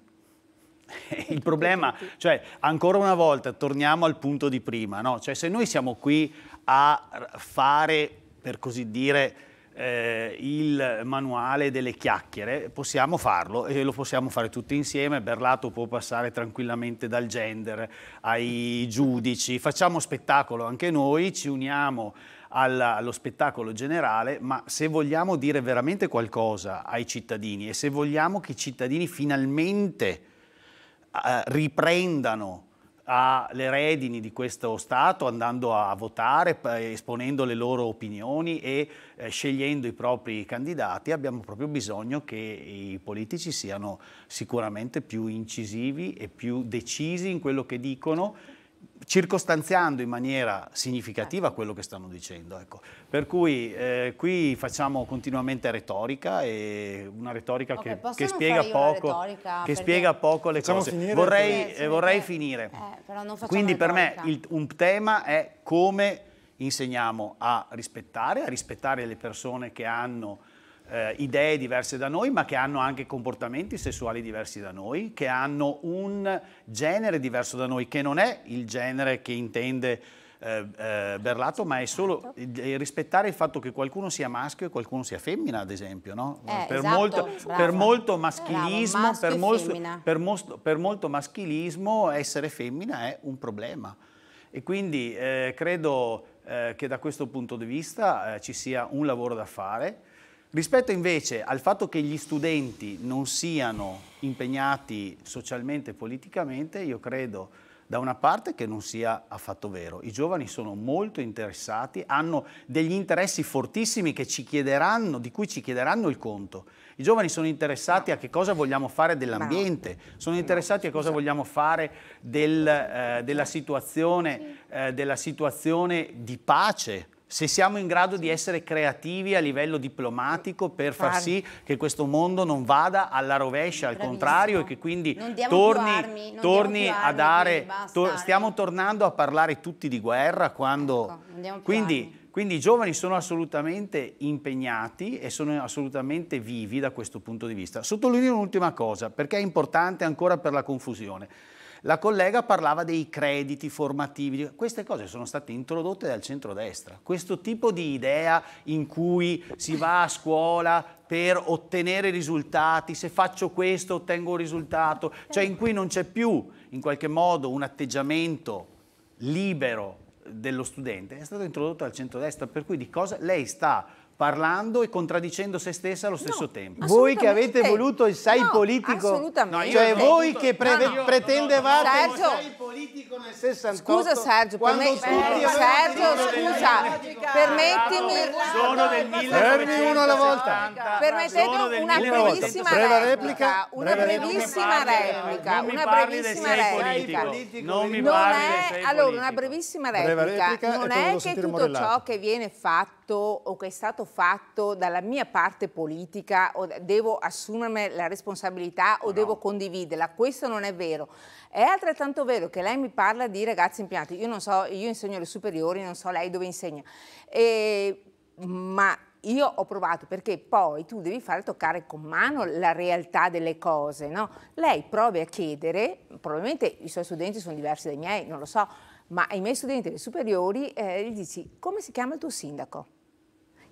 <laughs> Il problema, cioè, ancora una volta torniamo al punto di prima, no? Cioè, se noi siamo qui a fare, per così dire, eh, il manuale delle chiacchiere, possiamo farlo e lo possiamo fare tutti insieme, Berlato può passare tranquillamente dal gender ai giudici, facciamo spettacolo anche noi, ci uniamo alla, allo spettacolo generale, ma se vogliamo dire veramente qualcosa ai cittadini e se vogliamo che i cittadini finalmente eh, riprendano alle redini di questo Stato andando a votare, esponendo le loro opinioni e eh, scegliendo i propri candidati, abbiamo proprio bisogno che i politici siano sicuramente più incisivi e più decisi in quello che dicono circostanziando in maniera certo. significativa quello che stanno dicendo. Ecco. Per cui eh, qui facciamo continuamente retorica e una retorica okay, che, che, spiega, poco, retorica che spiega poco, le cose. Finire vorrei, eh, vorrei finire.
Eh, Quindi per me il,
un tema è come insegniamo a rispettare, a rispettare le persone che hanno eh, idee diverse da noi, ma che hanno anche comportamenti sessuali diversi da noi, che hanno un genere diverso da noi, che non è il genere che intende eh, eh, Berlato, ma è solo certo. rispettare il fatto che qualcuno sia maschio e qualcuno sia femmina, ad esempio. No? Eh, per, esatto, molto, per, molto, maschilismo, per molto, per, most, per molto maschilismo, essere femmina è un problema. E quindi eh, credo eh, che da questo punto di vista ci sia un lavoro da fare. Rispetto invece al fatto che gli studenti non siano impegnati socialmente e politicamente, io credo da una parte che non sia affatto vero. I giovani sono molto interessati, hanno degli interessi fortissimi di cui ci chiederanno il conto. I giovani sono interessati no. a che cosa vogliamo fare dell'ambiente, sono interessati no, a cosa vogliamo fare del, eh, della, situazione, eh, della situazione di pace, se siamo in grado di essere creativi a livello diplomatico per far sì che questo mondo non vada alla rovescia, al contrario, e che quindi torni, armi, torni a armi, dare... To stiamo tornando a parlare tutti di guerra quando... Ecco, quindi, quindi i giovani sono assolutamente impegnati e sono assolutamente vivi da questo punto di vista. Sottolineo un'ultima cosa, perché è importante ancora per la confusione. La collega parlava dei crediti formativi, queste cose sono state introdotte dal centrodestra. Questo tipo di idea in cui si va a scuola per ottenere risultati, se faccio questo ottengo un risultato, cioè in cui non c'è più in qualche modo un atteggiamento libero dello studente, è stato introdotto dal centrodestra, per cui di cosa lei sta parlando e contraddicendo se stessa allo stesso no, tempo. Voi che avete cioè,
voluto il sai no, politico, assolutamente. cioè voi che pretendevate Sergio, il sai politico nel 68. Scusa Sergio, per Sergio, Sergio scusa, permettimi
sono del 1970. uno alla volta.
Permettetemi
una brevissima replica, una brevissima replica, una brevissima replica.
Non mi parli Allora,
una brevissima replica, non è che tutto ciò che viene fatto fatto o che è stato fatto dalla mia parte politica devo assumermi la responsabilità o no. devo condividerla, questo non è vero. È altrettanto vero che lei mi parla di ragazzi impianti, io non so, io insegno le superiori, non so lei dove insegna, e, ma io ho provato perché poi tu devi fare toccare con mano la realtà delle cose, no? Lei provi a chiedere, probabilmente i suoi studenti sono diversi dai miei, non lo so, ma ai miei studenti superiori eh, gli dici come si chiama il tuo sindaco?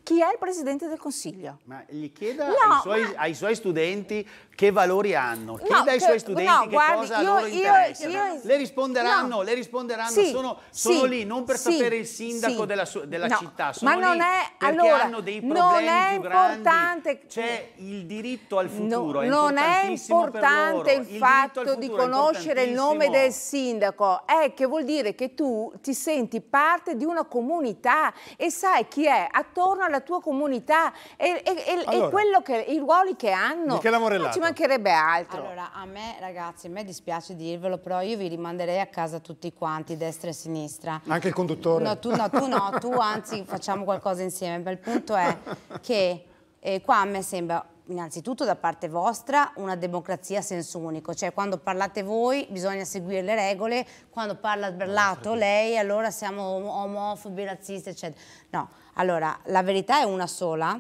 chi è il Presidente del Consiglio. Ma
gli chieda no, ai, suoi, ma... ai, suoi, studenti che valori hanno, chieda no, ai suoi studenti no, che guardi, cosa io, loro interessa. Io... Le risponderanno, le risponderanno, sì, sono, sono sì, lì non per sì, sapere il sindaco della, della città, sono ma non è, perché allora, hanno dei problemi non è importante... C'è il
diritto al futuro, è Non è importante il, il fatto di conoscere il nome del sindaco, è che vuol dire che tu ti senti parte di una comunità e sai chi è attorno al la tua comunità e, e, allora, e che, i ruoli che hanno. Michela ah, Morellato. Ci mancherebbe altro. Allora, a me ragazzi,
a me dispiace dirvelo, però io vi rimanderei a casa tutti quanti, destra e sinistra. Anche
il conduttore. No, tu
no, tu, no, tu <laughs> anzi facciamo qualcosa insieme. il punto è che eh, qua a me sembra innanzitutto da parte vostra una democrazia a senso unico, cioè quando parlate voi bisogna seguire le regole, quando parla Berlato lei allora siamo omofobi, razzisti eccetera. No, allora, la verità è una sola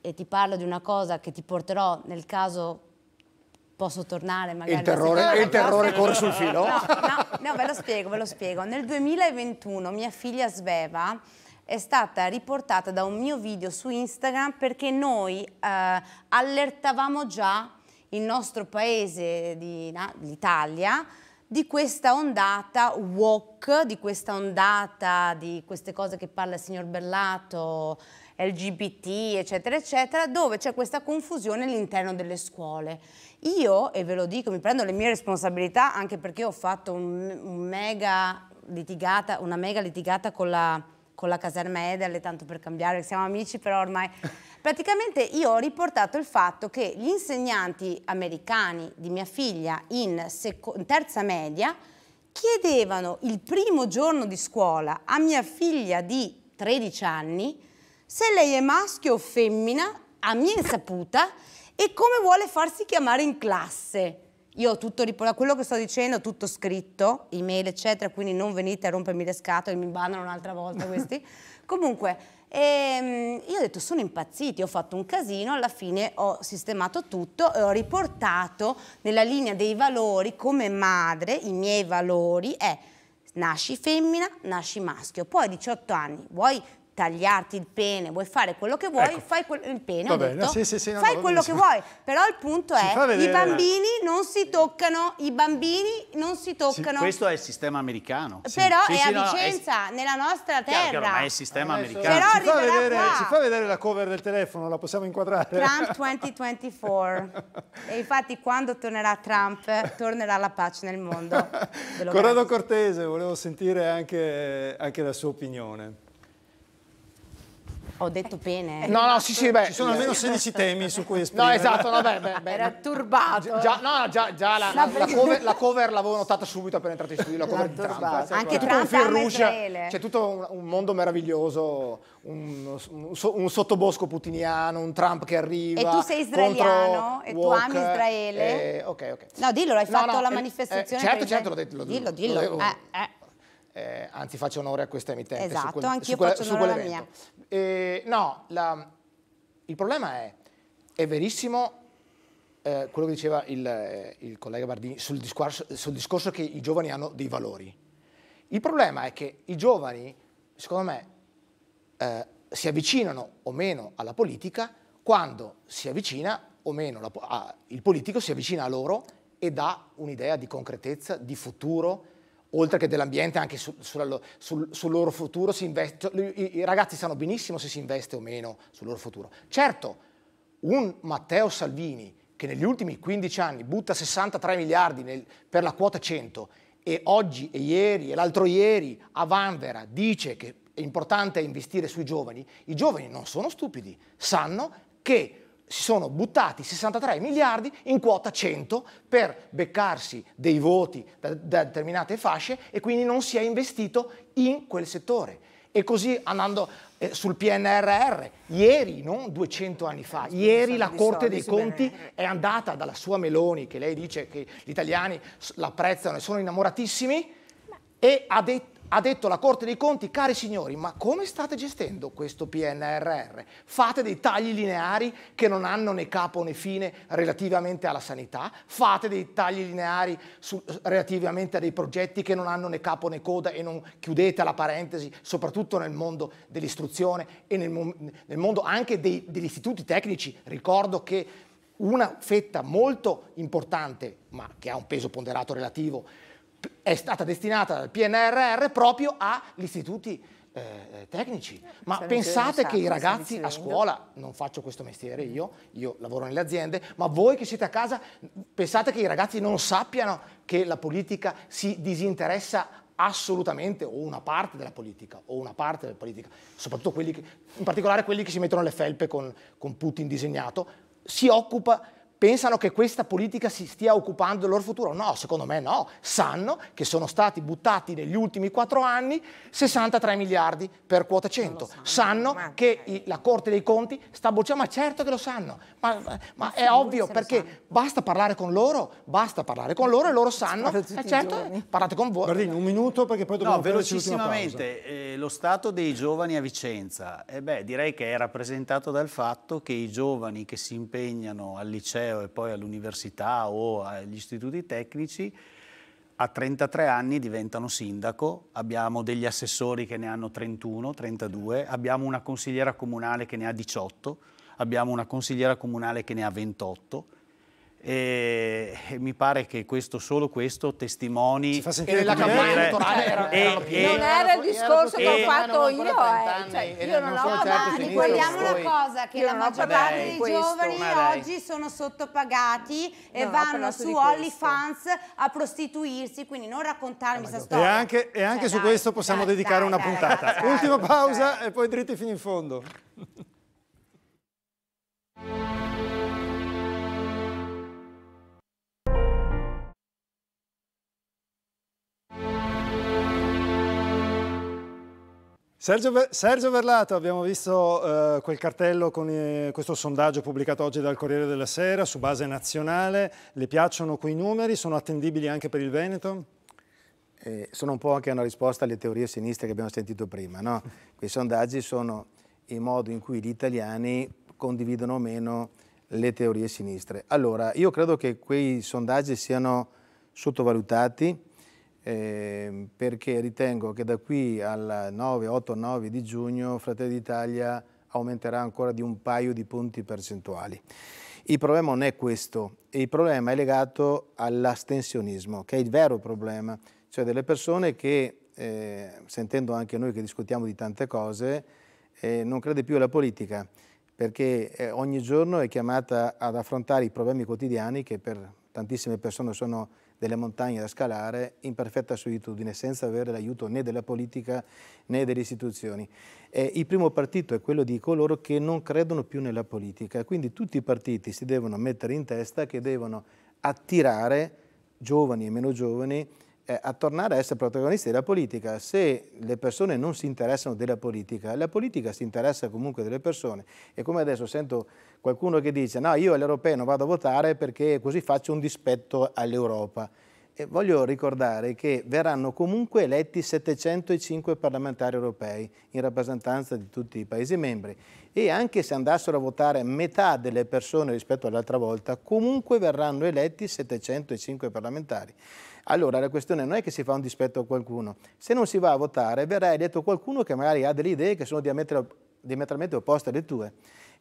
e ti parlo di una cosa che ti porterò nel caso posso tornare magari... Il terrore, il terrore corre sul filo. No, no, no, ve lo spiego, ve lo spiego. Nel 2021 mia figlia Sveva è stata riportata da un mio video su Instagram perché noi eh, allertavamo già il nostro paese, l'Italia, di questa ondata woke, di questa ondata di queste cose che parla il signor Bellato, LGBT, eccetera, eccetera, dove c'è questa confusione all'interno delle scuole. Io, e ve lo dico, mi prendo le mie responsabilità anche perché ho fatto un, un mega litigata, una mega litigata con la con la caserma Ederle, tanto per cambiare, siamo amici però ormai. <laughs> Praticamente io ho riportato il fatto che gli insegnanti americani di mia figlia in, in terza media chiedevano il primo giorno di scuola a mia figlia di 13 anni se lei è maschio o femmina, a mia insaputa, e come vuole farsi chiamare in classe. Io ho tutto riportato, quello che sto dicendo, tutto scritto, email eccetera, quindi non venite a rompermi le scatole, mi bannano un'altra volta questi. <laughs> Comunque, ehm, io ho detto sono impazziti, ho fatto un casino, alla fine ho sistemato tutto e ho riportato nella linea dei valori come madre, i miei valori è nasci femmina, nasci maschio, poi a 18 anni vuoi tagliarti il pene, vuoi fare quello che vuoi, ecco. fai que il pene, Va bene, detto, sì, sì, sì, no, fai no, quello che vuoi, però il punto è i bambini non si toccano, i bambini non si toccano. questo
è il sistema americano. Però è a Vicenza,
no, è... nella nostra terra. Chiaro, ma è il
sistema americano. Però ci fa, vedere, ci fa vedere la cover del telefono, la possiamo inquadrare. Trump
2024. <laughs> e infatti quando tornerà Trump, tornerà la pace nel mondo. Corrado
Cortese, volevo sentire anche, anche la sua opinione.
Ho detto bene. No, no, sì, sì, beh. Ci sono almeno
16 temi su cui esprimere. No, esatto, no, beh,
beh, beh. Era turbato. Già, no, già, già la, la, la, cover, la cover l'avevo notata subito appena entrato in studio, la cover di Trump. Eh, Anche Trump, Russia, C'è tutto un, un, mondo meraviglioso, un, un, un, sottobosco putiniano, un Trump che arriva. E tu sei israeliano e tu ami Israele. Eh, ok, ok. No, dillo, l'hai no, fatto no, alla eh, eh, manifestazione. Eh, certo, certo, l'ho detto. L'ho, dillo, dillo. L'ho, eh, eh. Eh, anzi faccio onore a questa emittente esatto, su, quel, su, quella, su quell'evento. Eh, no, la, il problema è, è verissimo eh, quello che diceva il, eh, il collega Bardini sul discorso, sul discorso che i giovani hanno dei valori. Il problema è che i giovani, secondo me, eh, si avvicinano o meno alla politica quando si avvicina o meno la, a, il politico si avvicina a loro e dà un'idea di concretezza, di futuro, oltre che dell'ambiente, anche su, sulla, sul, sul, loro futuro si investe. I, I ragazzi sanno benissimo se si investe o meno sul loro futuro. Certo, un Matteo Salvini che negli ultimi 15 anni butta 63 miliardi nel, per la quota 100 e oggi e ieri e l'altro ieri a Vanvera dice che è importante investire sui giovani, i giovani non sono stupidi, sanno che si sono buttati 63 miliardi in quota 100 per beccarsi dei voti da, da determinate fasce e quindi non si è investito in quel settore. E così andando eh, sul PNRR, ieri, non 200 anni fa, eh, ieri la Corte dei Conti è andata dalla sua Meloni, che lei dice che gli italiani l'apprezzano e sono innamoratissimi, e ha detto ha detto la Corte dei Conti, cari signori, ma come state gestendo questo PNRR? Fate dei tagli lineari che non hanno né capo né fine relativamente alla sanità, fate dei tagli lineari su, relativamente a dei progetti che non hanno né capo né coda e non chiudete la parentesi, soprattutto nel mondo dell'istruzione e nel, nel mondo anche dei, degli istituti tecnici. Ricordo che una fetta molto importante, ma che ha un peso ponderato relativo, è stata destinata dal PNRR proprio agli istituti eh, eh tecnici. Eh, ma Stavete pensate che i ragazzi a scuola, non faccio questo mestiere io, io lavoro nelle aziende, ma voi che siete a casa, pensate che i ragazzi non sappiano che la politica si disinteressa assolutamente o una parte della politica o una parte della politica, soprattutto quelli che, in particolare quelli che si mettono le felpe con, con Putin disegnato, si occupa pensano che questa politica si stia occupando del loro futuro. No, secondo me no. Sanno che sono stati buttati negli ultimi quattro anni 63 miliardi per quota 100. Sanno. sanno, che okay. la Corte dei Conti sta bocciando, ma certo che lo sanno. Ma, ma, ma è ovvio perché basta parlare con loro, basta parlare con loro e loro sanno. Eh, certo, parlate con voi. Bardini, un minuto perché poi dobbiamo... No, velocissimamente,
eh, lo stato dei giovani a Vicenza, eh beh, direi che è rappresentato dal fatto che i giovani che si impegnano al liceo liceo e poi all'università o agli istituti tecnici, a 33 anni diventano sindaco, abbiamo degli assessori che ne hanno 31, 32, abbiamo una consigliera comunale che ne ha 18, abbiamo una consigliera comunale che ne ha 28, e, e mi pare che questo, solo questo testimoni e la campagna elettorale eh, era, era, eh, non eh, era il discorso che ho fatto
io
cioè,
io non, ho no, certo ricordiamo una cosa che la maggior parte dei giovani oggi sono sottopagati e vanno su OnlyFans a prostituirsi quindi non raccontarmi questa
storia e anche, e anche cioè, su questo possiamo dedicare una puntata ultima pausa e poi dritti fino in fondo <laughs> Sergio, Sergio, Verlato, abbiamo visto eh, quel cartello con eh, questo sondaggio pubblicato oggi dal Corriere della Sera su base nazionale, le piacciono quei numeri, sono attendibili anche per il Veneto?
Eh, sono un po' anche una risposta alle teorie sinistre che abbiamo sentito prima, no? <laughs> quei sondaggi sono il modo in cui gli italiani condividono o meno le teorie sinistre. Allora, io credo che quei sondaggi siano sottovalutati, eh, perché ritengo che da qui al 9, 8, 9 di giugno Fratelli d'Italia aumenterà ancora di un paio di punti percentuali. Il problema non è questo, il problema è legato all'astensionismo, che è il vero problema, cioè delle persone che, eh, sentendo anche noi che discutiamo di tante cose, eh, non crede più alla politica, perché eh, ogni giorno è chiamata ad affrontare i problemi quotidiani che per tantissime persone sono delle montagne da scalare in perfetta solitudine, senza avere l'aiuto né della politica né delle istituzioni. Eh, il primo partito è quello di coloro che non credono più nella politica, quindi tutti i partiti si devono mettere in testa che devono attirare giovani e meno giovani eh, a tornare a essere protagonisti della politica. Se le persone non si interessano della politica, la politica si interessa comunque delle persone. E come adesso sento qualcuno che dice no, io all'europeo non vado a votare perché così faccio un dispetto all'Europa. E voglio ricordare che verranno comunque eletti 705 parlamentari europei in rappresentanza di tutti i Paesi membri e anche se andassero a votare metà delle persone rispetto all'altra volta, comunque verranno eletti 705 parlamentari. Allora la questione non è che si fa un dispetto a qualcuno, se non si va a votare verrà eletto qualcuno che magari ha delle idee che sono diametralmente opposte alle tue.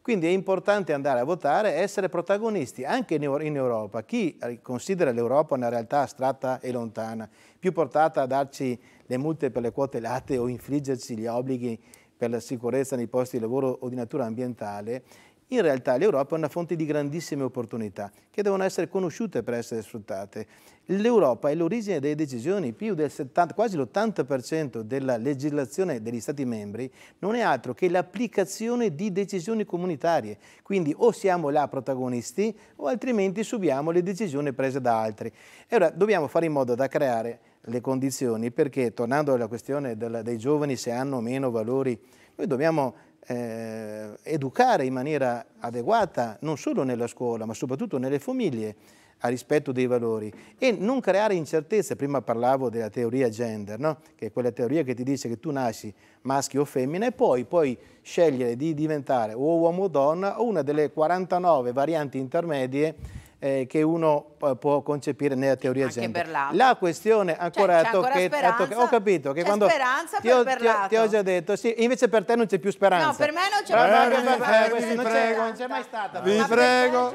Quindi è importante andare a votare e essere protagonisti anche in Europa. Chi considera l'Europa una realtà astratta e lontana, più portata a darci le multe per le quote latte o infliggerci gli obblighi per la sicurezza nei posti di lavoro o di natura ambientale in realtà l'Europa è una fonte di grandissime opportunità che devono essere conosciute per essere sfruttate. L'Europa è l'origine delle decisioni, più del 70, quasi l'80% della legislazione degli Stati membri non è altro che l'applicazione di decisioni comunitarie. Quindi o siamo là protagonisti o altrimenti subiamo le decisioni prese da altri. E ora dobbiamo fare in modo da creare le condizioni perché, tornando alla questione della, dei giovani se hanno o meno valori, noi dobbiamo eh, educare in maniera adeguata non solo nella scuola ma soprattutto nelle famiglie a rispetto dei valori e non creare incertezze. Prima parlavo della teoria gender, no? che è quella teoria che ti dice che tu nasci maschio o femmina e poi puoi scegliere di diventare o uomo o donna o una delle 49 varianti intermedie eh, che uno eh, può concepire nella teoria anche gender. Berlato. La questione cioè, ancora cioè, è toccata. Tocche... Ho capito che c'è quando. speranza ti ho, ti, ho, ti ho, già detto, sì, invece per te non c'è più speranza. No, per me non c'è mai eh, eh, stata. Vi prego, non c'è mai stata. Vi prego.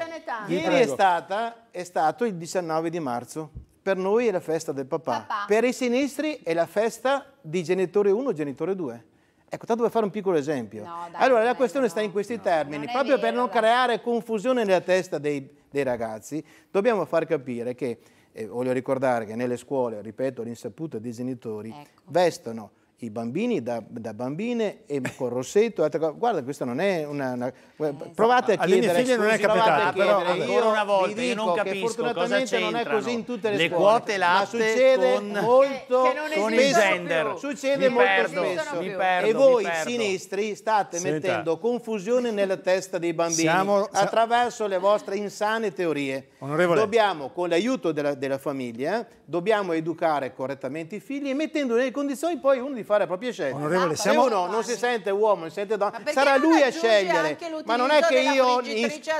Ieri è, stata, è stato il 19 di marzo per noi è la festa del papà. papà. Per i sinistri è la festa di genitore 1 genitore 2. Ecco, tanto per fare un piccolo esempio. No, dai, allora, la questione no, sta in questi no, termini. Proprio vero, per non dai. creare confusione nella testa dei, dei ragazzi, dobbiamo far capire che, eh, voglio ricordare che nelle scuole, ripeto, l'insaputa dei genitori ecco. vestono i bambini da, da bambine e con rossetto altre cose. Guarda, questa non è una... una... Eh, esatto. Provate a chiedere... Alle non è capitato, però ancora una volta io non capisco fortunatamente non è così in tutte le, le scuole. quote latte ma succede con...
molto che, che con il gender. Succede mi molto perdo, spesso. Mi perdo, e voi perdo.
sinistri state Senta. mettendo confusione nella testa dei bambini Siamo... attraverso le vostre insane teorie. Onorevole. Dobbiamo, con l'aiuto della, della famiglia, dobbiamo educare correttamente i figli e mettendo nelle condizioni poi uno di fare proprio scelte. Onorevole, esatto. siamo... Se uno non si sente uomo, non si sente donna, sarà lui a scegliere. Ma non è che io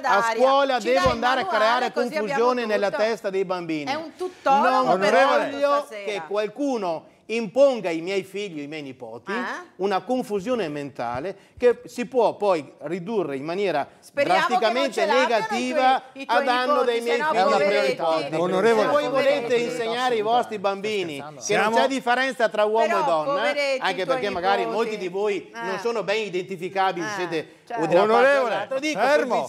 a scuola devo andare a creare confusione nella testa dei bambini. È un tutt'oro. non voglio che qualcuno imponga ai miei figli, ai miei nipoti, ah. una confusione mentale che si può poi ridurre in maniera Speriamo drasticamente negativa i tuoi, i tuoi a danno nipoti, dei miei figli e miei nipoti. Onorevole, se voi volete insegnare ai vostri bambini che non c'è differenza tra uomo però, e donna, anche perché magari molti di voi ah. non eh. sono ben identificabili, ah. siete Certo. Onorevole, dico fermo.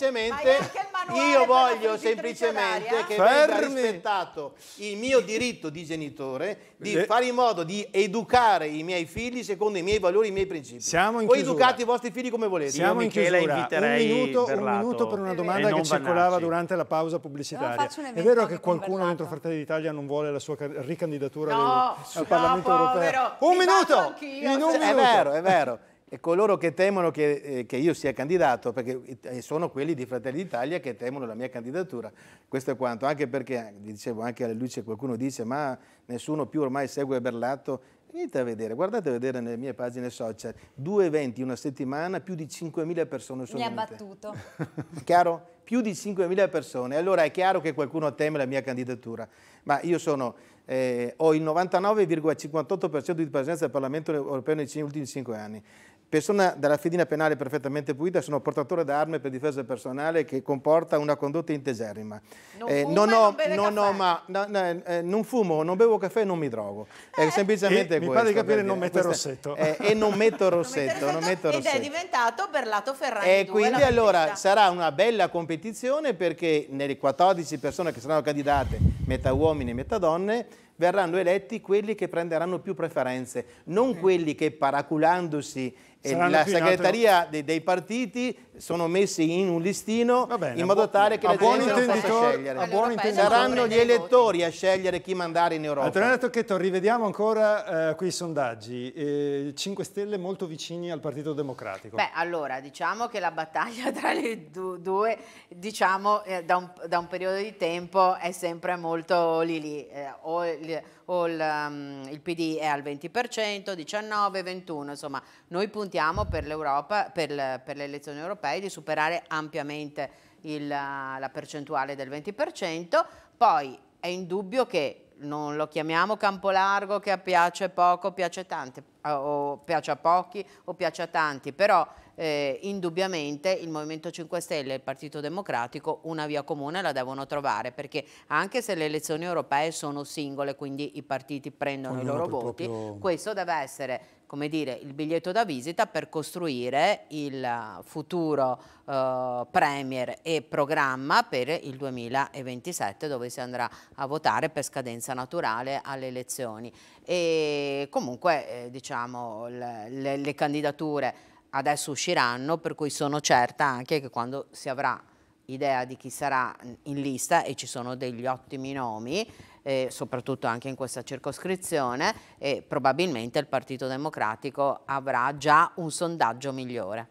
io voglio semplicemente eh? che venga rispettato il mio diritto di genitore di Le... Eh. fare in modo di educare i miei figli secondo i miei valori, i miei principi. Siamo in Voi chiusura. educate i vostri figli come volete. Siamo in chiusura. Un minuto, un minuto per una domanda che circolava
durante la pausa pubblicitaria. È vero che qualcuno dentro Fratelli d'Italia non vuole la sua ricandidatura no, al Parlamento povero. europeo? Un Mi minuto! In un minuto! È vero, è vero.
E coloro che temono che, eh, che, io sia candidato, perché sono quelli di Fratelli d'Italia che temono la mia candidatura. Questo è quanto, anche perché, eh, dicevo, anche alla luce qualcuno dice, ma nessuno più ormai segue Berlato. Venite a vedere, guardate a vedere nelle mie pagine social, due eventi una settimana, più di 5.000 persone sono venute. Mi ha battuto. <laughs> chiaro? Più di 5.000 persone. Allora è chiaro che qualcuno teme la mia candidatura, ma io sono, eh, ho il 99,58% di presenza del Parlamento europeo negli ultimi 5 anni persona dalla fedina penale perfettamente pulita, sono portatore d'arme per difesa personale che comporta una condotta integerrima. Non, fumo, non bevo caffè, e non mi drogo. È eh, semplicemente e questo. Mi pare di capire non eh, mette rossetto. e non metto rossetto. non metto rossetto. Ed è
diventato Berlato Ferrari E quindi allora partita.
sarà una bella competizione perché nelle 14 persone che saranno candidate, metà uomini e metà donne, verranno eletti quelli che prenderanno più preferenze, non quelli che paraculandosi la segretaria dei, dei, partiti sono messi in un listino bene, in modo tale che le gente non possa scegliere. A buon Saranno gli elettori a scegliere chi mandare in Europa. Antonella Tocchetto, rivediamo
ancora eh, quei sondaggi. Eh, 5 Stelle molto vicini al Partito Democratico. Beh,
allora, diciamo che la battaglia <laughs> tra le due, diciamo, eh, da, un, da, un, periodo di tempo è sempre molto lì lì. Eh, o, o il, um, PD è al 20%, 19, 21, insomma noi puntiamo per, per, per le elezioni europee di superare ampiamente il, uh, la percentuale del 20%, poi è indubbio che non lo chiamiamo campo largo che piace poco, piace tanti, o piace a pochi o piace a tanti, però eh, indubbiamente il Movimento 5 Stelle e il Partito Democratico una via comune la devono trovare perché anche se le elezioni europee sono singole quindi i partiti prendono Ognuno i loro voti proprio... questo deve essere come dire, il biglietto da visita per costruire il futuro eh, premier e programma per il 2027 dove si andrà a votare per scadenza naturale alle elezioni e comunque eh, diciamo le, le, le candidature adesso usciranno, per cui sono certa anche che quando si avrà idea di chi sarà in lista e ci sono degli ottimi nomi, eh, soprattutto anche in questa circoscrizione, eh, probabilmente il Partito Democratico avrà già un sondaggio migliore.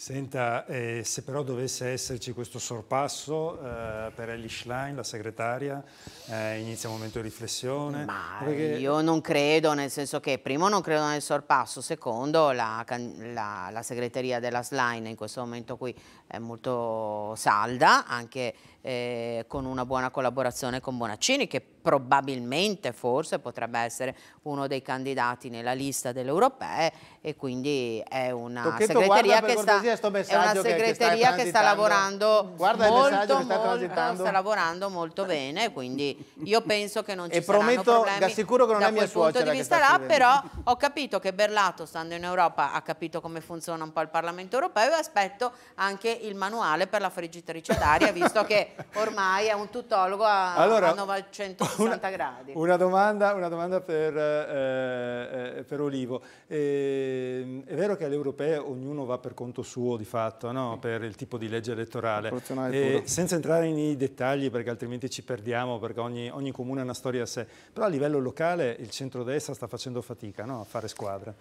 Senta, eh, se però dovesse esserci questo sorpasso eh, per Ellie Schlein, la segretaria, eh, inizia un momento di riflessione? Ma perché... io non
credo, nel senso che primo non credo nel sorpasso, secondo la, la, la segreteria della Schlein in questo momento qui è molto salda, anche eh, con una buona collaborazione con Bonaccini che probabilmente forse potrebbe essere uno dei candidati nella lista delle europee e quindi è una Tocchetto, segreteria, che sta, è una segreteria che, che, che sta, lavorando guarda molto, molto, sta, sta lavorando molto bene quindi io penso che non ci e saranno prometto, problemi assicuro che non da è mia suocera punto di vista là però ho capito che Berlato stando in Europa ha capito come funziona un po' il Parlamento europeo e aspetto anche il manuale per la friggitrice d'aria visto che ormai è un tutologo a, allora, a 960 una, gradi.
Una domanda, una domanda per, eh, eh per, Olivo. Eh, è vero che all'europea ognuno va per conto suo di fatto, no? per il tipo di legge elettorale. Eh, senza entrare nei dettagli perché altrimenti ci perdiamo, perché ogni, ogni comune ha una storia a sé. Però a livello locale il centrodestra sta facendo fatica no? a fare squadra.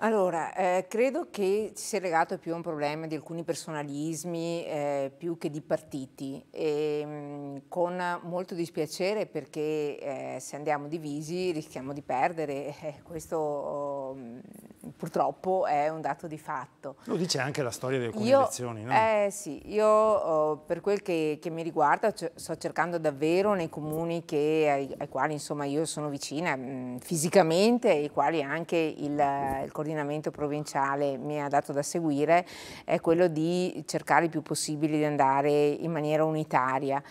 Allora, eh, credo che ci sia legato più a un problema di alcuni personalismi eh, più che di partiti, e, ehm, mh, con molto dispiacere perché eh, se andiamo divisi rischiamo di perdere, <laughs> eh, questo mh, mm, purtroppo è un dato di fatto. Lo
dice anche la storia di alcune io, elezioni, no?
Eh sì, io oh, per quel che, che mi riguarda sto cercando davvero nei comuni che, ai, ai, quali insomma io sono vicina mh, mm, fisicamente e ai quali anche il, il l'ordinamento provinciale mi ha dato da seguire è quello di cercare il più possibile di andare in maniera unitaria.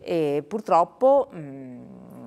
E purtroppo mh, mm,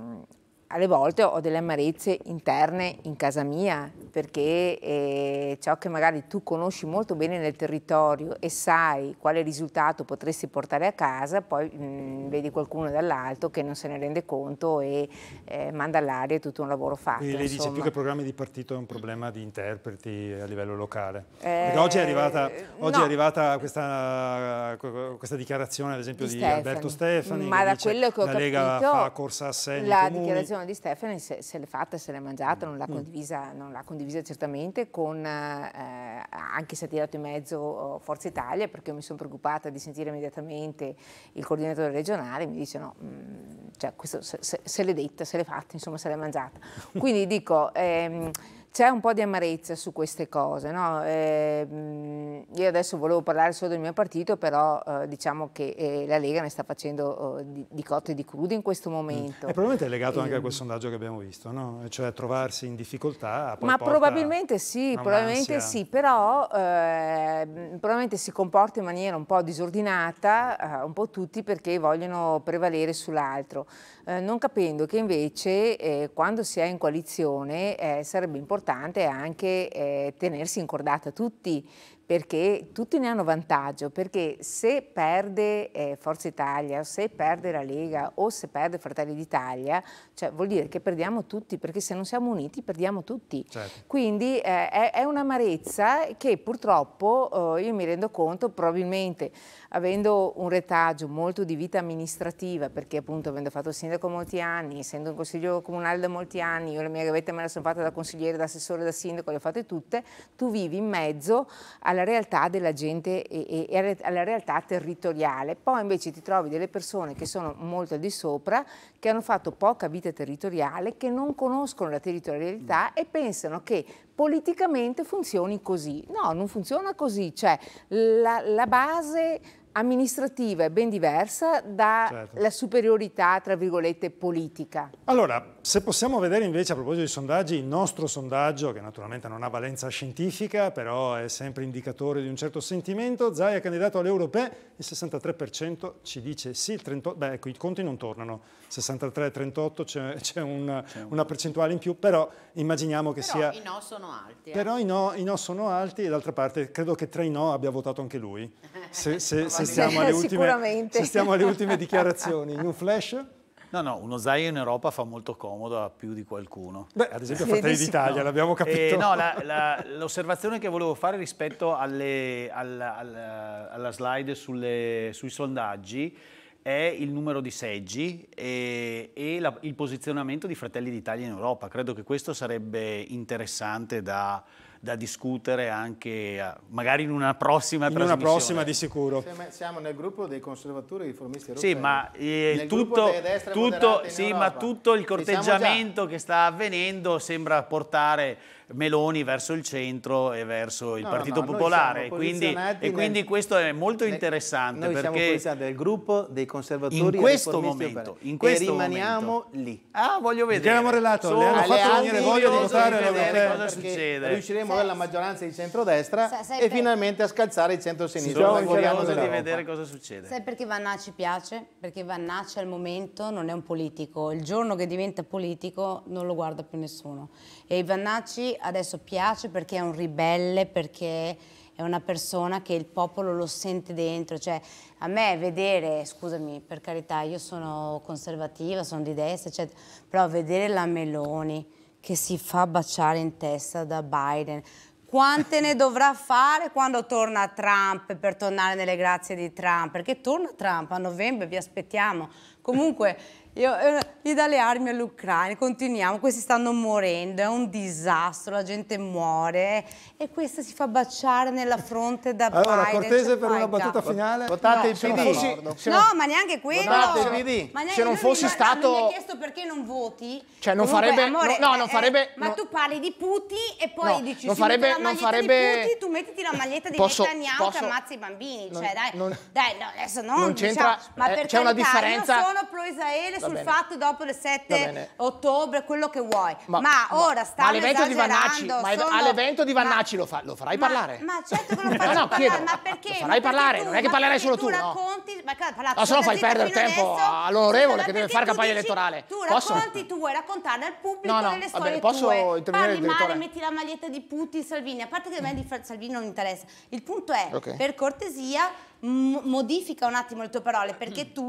alle volte ho delle amarezze interne in casa mia, perché eh, ciò che magari tu conosci molto bene nel territorio e sai quale risultato potresti portare a casa, poi mh, mm, vedi qualcuno dall'alto che non se ne rende conto e eh, manda all'aria tutto un lavoro fatto. E lei dice più che
programmi di partito è un problema di interpreti a livello locale. Eh, oggi, è arrivata, oggi no. è arrivata, questa, questa dichiarazione, ad esempio, di, di Stefani, Alberto Stefani, ma da dice, quello che ho la capito, Lega fa corsa a sé. La comunità
visione di Stefani se, se l'è fatta, se l'è mangiata, mm, non l'ha mm. condivisa, condivisa, certamente, con, eh, anche se ha tirato in mezzo oh, Forza Italia, perché io mi sono preoccupata di sentire immediatamente il coordinatore regionale, mi dice no, mh, mm, cioè, questo, se, se, se l'è detta, se l'è fatta, insomma se l'è mangiata. <laughs> Quindi dico... Ehm, c'è un po' di amarezza su queste cose. No? Eh, io adesso volevo parlare solo del mio partito, però eh, diciamo che eh, la Lega ne sta facendo eh, di, di cotte e di crude in questo mm. momento. Mm. E
probabilmente è legato anche a ehm. quel sondaggio che abbiamo visto, no? cioè trovarsi in difficoltà. Ma probabilmente
sì, probabilmente sì, però ehm, probabilmente si comporta in maniera un po' disordinata, eh, un po' tutti perché vogliono prevalere sull'altro, eh, non capendo che invece quando si è in coalizione sarebbe importante importante anche eh, tenersi incordata tutti, perché tutti ne hanno vantaggio, perché se perde eh, Forza Italia, se perde la Lega o se perde Fratelli d'Italia, cioè, vuol dire che perdiamo tutti, perché se non siamo uniti perdiamo tutti. Certo. Quindi eh, è, è un'amarezza che purtroppo eh, io mi rendo conto, probabilmente avendo un retaggio molto di vita amministrativa, perché appunto avendo fatto sindaco molti anni, essendo un consiglio comunale da molti anni, io la mia gavetta me la sono fatta da consigliere da assessore, da sindaco, le ho fatte tutte, tu vivi in mezzo alla realtà della gente e, e, e alla realtà territoriale. Poi invece ti trovi delle persone che sono molto al di sopra, che hanno fatto poca vita territoriale, che non conoscono la territorialità e pensano che politicamente funzioni così. No, non funziona così, cioè la, la base amministrativa è ben diversa dalla certo. superiorità, tra virgolette, politica.
Allora, se possiamo vedere invece a proposito dei sondaggi, il nostro sondaggio, che naturalmente non ha valenza scientifica, però è sempre indicatore di un certo sentimento, Zai è candidato alle europee, il 63% ci dice sì, il 30, beh ecco, i conti non tornano, 63-38 c'è, un, una percentuale in più, però immaginiamo che però sia... i
no sono alti. Eh? Però
i no, i no sono alti e d'altra parte credo che tra i no abbia votato anche lui. <laughs> Se, se, se, siamo alle <laughs> ultime, se siamo alle ultime dichiarazioni, in un flash?
No, no, uno zaino in Europa fa molto comodo a più di qualcuno. Beh, ad esempio Fratelli d'Italia, no. l'abbiamo eh, capito. Eh, no, <laughs> l'osservazione che volevo fare rispetto alle, alla, alla, alla, slide sulle, sui sondaggi è il numero di seggi e, e la, il posizionamento di Fratelli d'Italia in Europa. Credo che questo sarebbe interessante da da discutere anche a, magari in una prossima in trasmissione. una prossima di sicuro.
Siamo nel gruppo dei conservatori e riformisti europei. Sì, ma, eh, tutto, tutto, sì, ma tutto il diciamo
corteggiamento che sta avvenendo sembra portare Meloni verso il centro e verso il no, Partito no, no, Popolare. E quindi, e quindi, questo è molto interessante. Noi siamo posizionati
gruppo dei conservatori in questo momento. In questo e rimaniamo momento. lì. Ah, voglio vedere. Chiamo relato, so, le hanno fatto venire voglia di votare vedere cosa succede. Riusciremo alla maggioranza di centrodestra e finalmente a scalzare il centro-sinistra. Sono curioso di vedere cosa
succede.
Sai perché Vannacci piace? Perché Vannacci al momento non è un politico. Il giorno che diventa politico non lo guarda più nessuno. E Ivannacci adesso piace perché è un ribelle, perché è una persona che il popolo lo sente dentro, cioè a me vedere, scusami per carità, io sono conservativa, sono di destra, eccetera, però vedere la Meloni che si fa baciare in testa da Biden, quante ne dovrà fare quando torna Trump per tornare nelle grazie di Trump? Perché torna Trump a novembre, vi aspettiamo. Comunque io, eh, dà le armi all'Ucraina, continuiamo, questi stanno morendo, è un disastro, la gente muore e questa si fa baciare nella fronte da allora, Biden. Allora, Cortese cioè, per una oh battuta finale? Votate no, il PD. Fossi, no, ma neanche quello. Votate il
PD.
Ma se non fossi stato... Mi ha
chiesto perché non voti. Cioè, non Comunque, farebbe... Amore, no, non eh, farebbe... Eh, ma tu parli di Putin e poi no, dici... Non farebbe... Non farebbe... Putin, tu mettiti la maglietta di posso, Netanyahu posso, che ammazza i bambini. Non, cioè, dai, non, dai no, adesso non... Non c'entra... Diciamo, ma eh, per c'è una differenza... Io sono pro Israele, sul bene. fatto dopo le 7 ottobre, quello che vuoi. Ma, ma, ora stanno ma all'evento di Vannacci, ma sono... all'evento
di Vannacci lo, fa, lo, farai parlare? Ma certo che lo farai <laughs> no, no, parlare,
ma perché? Lo farai parlare, tu, non è che parlerai solo tu, tu racconti, no? Ma se no fai perdere tempo all'onorevole che deve fare campagna elettorale. Tu racconti, tu vuoi raccontare al pubblico delle storie tue.
Parli male,
metti la maglietta di Putin, Salvini, a parte che a me di Salvini non interessa. Il punto è, per cortesia, modifica un attimo le tue parole perché mm. tu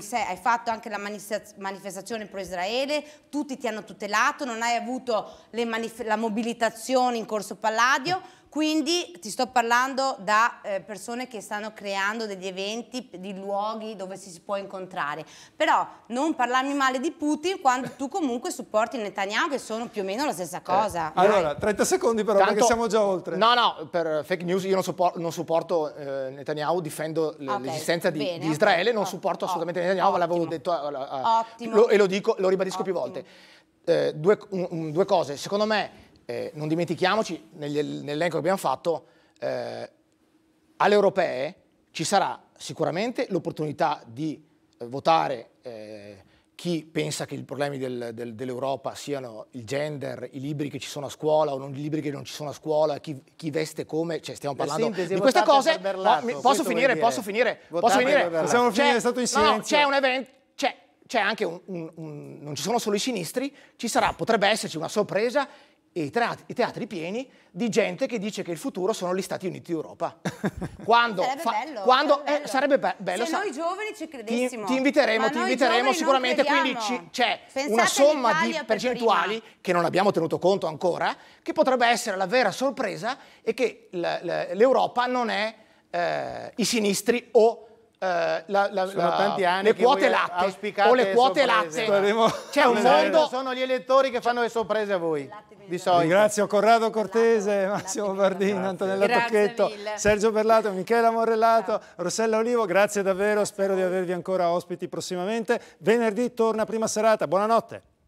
sei, hai fatto anche la manifestazione pro Israele, tutti ti hanno tutelato, non hai avuto la mobilitazione in corso Palladio quindi ti sto parlando da eh, persone che stanno creando degli eventi, di luoghi dove si, può incontrare. Però non parlarmi male di Putin quando tu comunque supporti Netanyahu che sono più o meno la stessa eh, cosa. Eh,
allora, 30 secondi però Tanto, perché siamo già oltre. No, no, per fake news io non, suppor non supporto eh, Netanyahu, difendo okay, l'esistenza di, di, Israele, non oh, supporto assolutamente oh, Netanyahu, l'avevo detto a, a, lo, e lo, dico, lo ribadisco ottimo. più volte. Eh, due, un, due cose, secondo me eh, non dimentichiamoci, nell'elenco che abbiamo fatto, eh, alle europee ci sarà sicuramente l'opportunità di eh, votare eh, chi pensa che i problemi del, del, dell'Europa siano il gender, i libri che ci sono a scuola o non, i libri che non ci sono a scuola, chi, chi veste come, cioè stiamo parlando di queste cose. Berlato, no, posso, finire, posso finire, posso finire, Possiamo finire, è stato in silenzio. No, no, c'è un evento, c'è, anche un, un, un, non ci sono solo i sinistri, ci sarà, potrebbe esserci una sorpresa e i teatri, teatri, pieni di gente che dice che il futuro sono gli Stati Uniti d'Europa. <laughs> quando sarebbe fa, bello. Quando, sarebbe, eh, sarebbe be bello. Se noi
giovani ci credessimo. Ti, ti inviteremo, ti inviteremo sicuramente, quindi
c'è una somma di percentuali per che non abbiamo tenuto conto ancora, che potrebbe essere la vera sorpresa e che l'Europa non è eh, i sinistri o eh, la, la, la, le quote latte o le quote latte. C'è un mondo.
Sono gli elettori che fanno le sorprese a voi. Di solito. Ringrazio
Corrado esatto. Cortese, Massimo Bardino, Antonella grazie Tocchetto, mille. Sergio Berlato, Michela Morellato grazie. Rossella Olivo. Grazie davvero, spero di avervi ancora ospiti prossimamente. Venerdì torna prima serata. Buonanotte.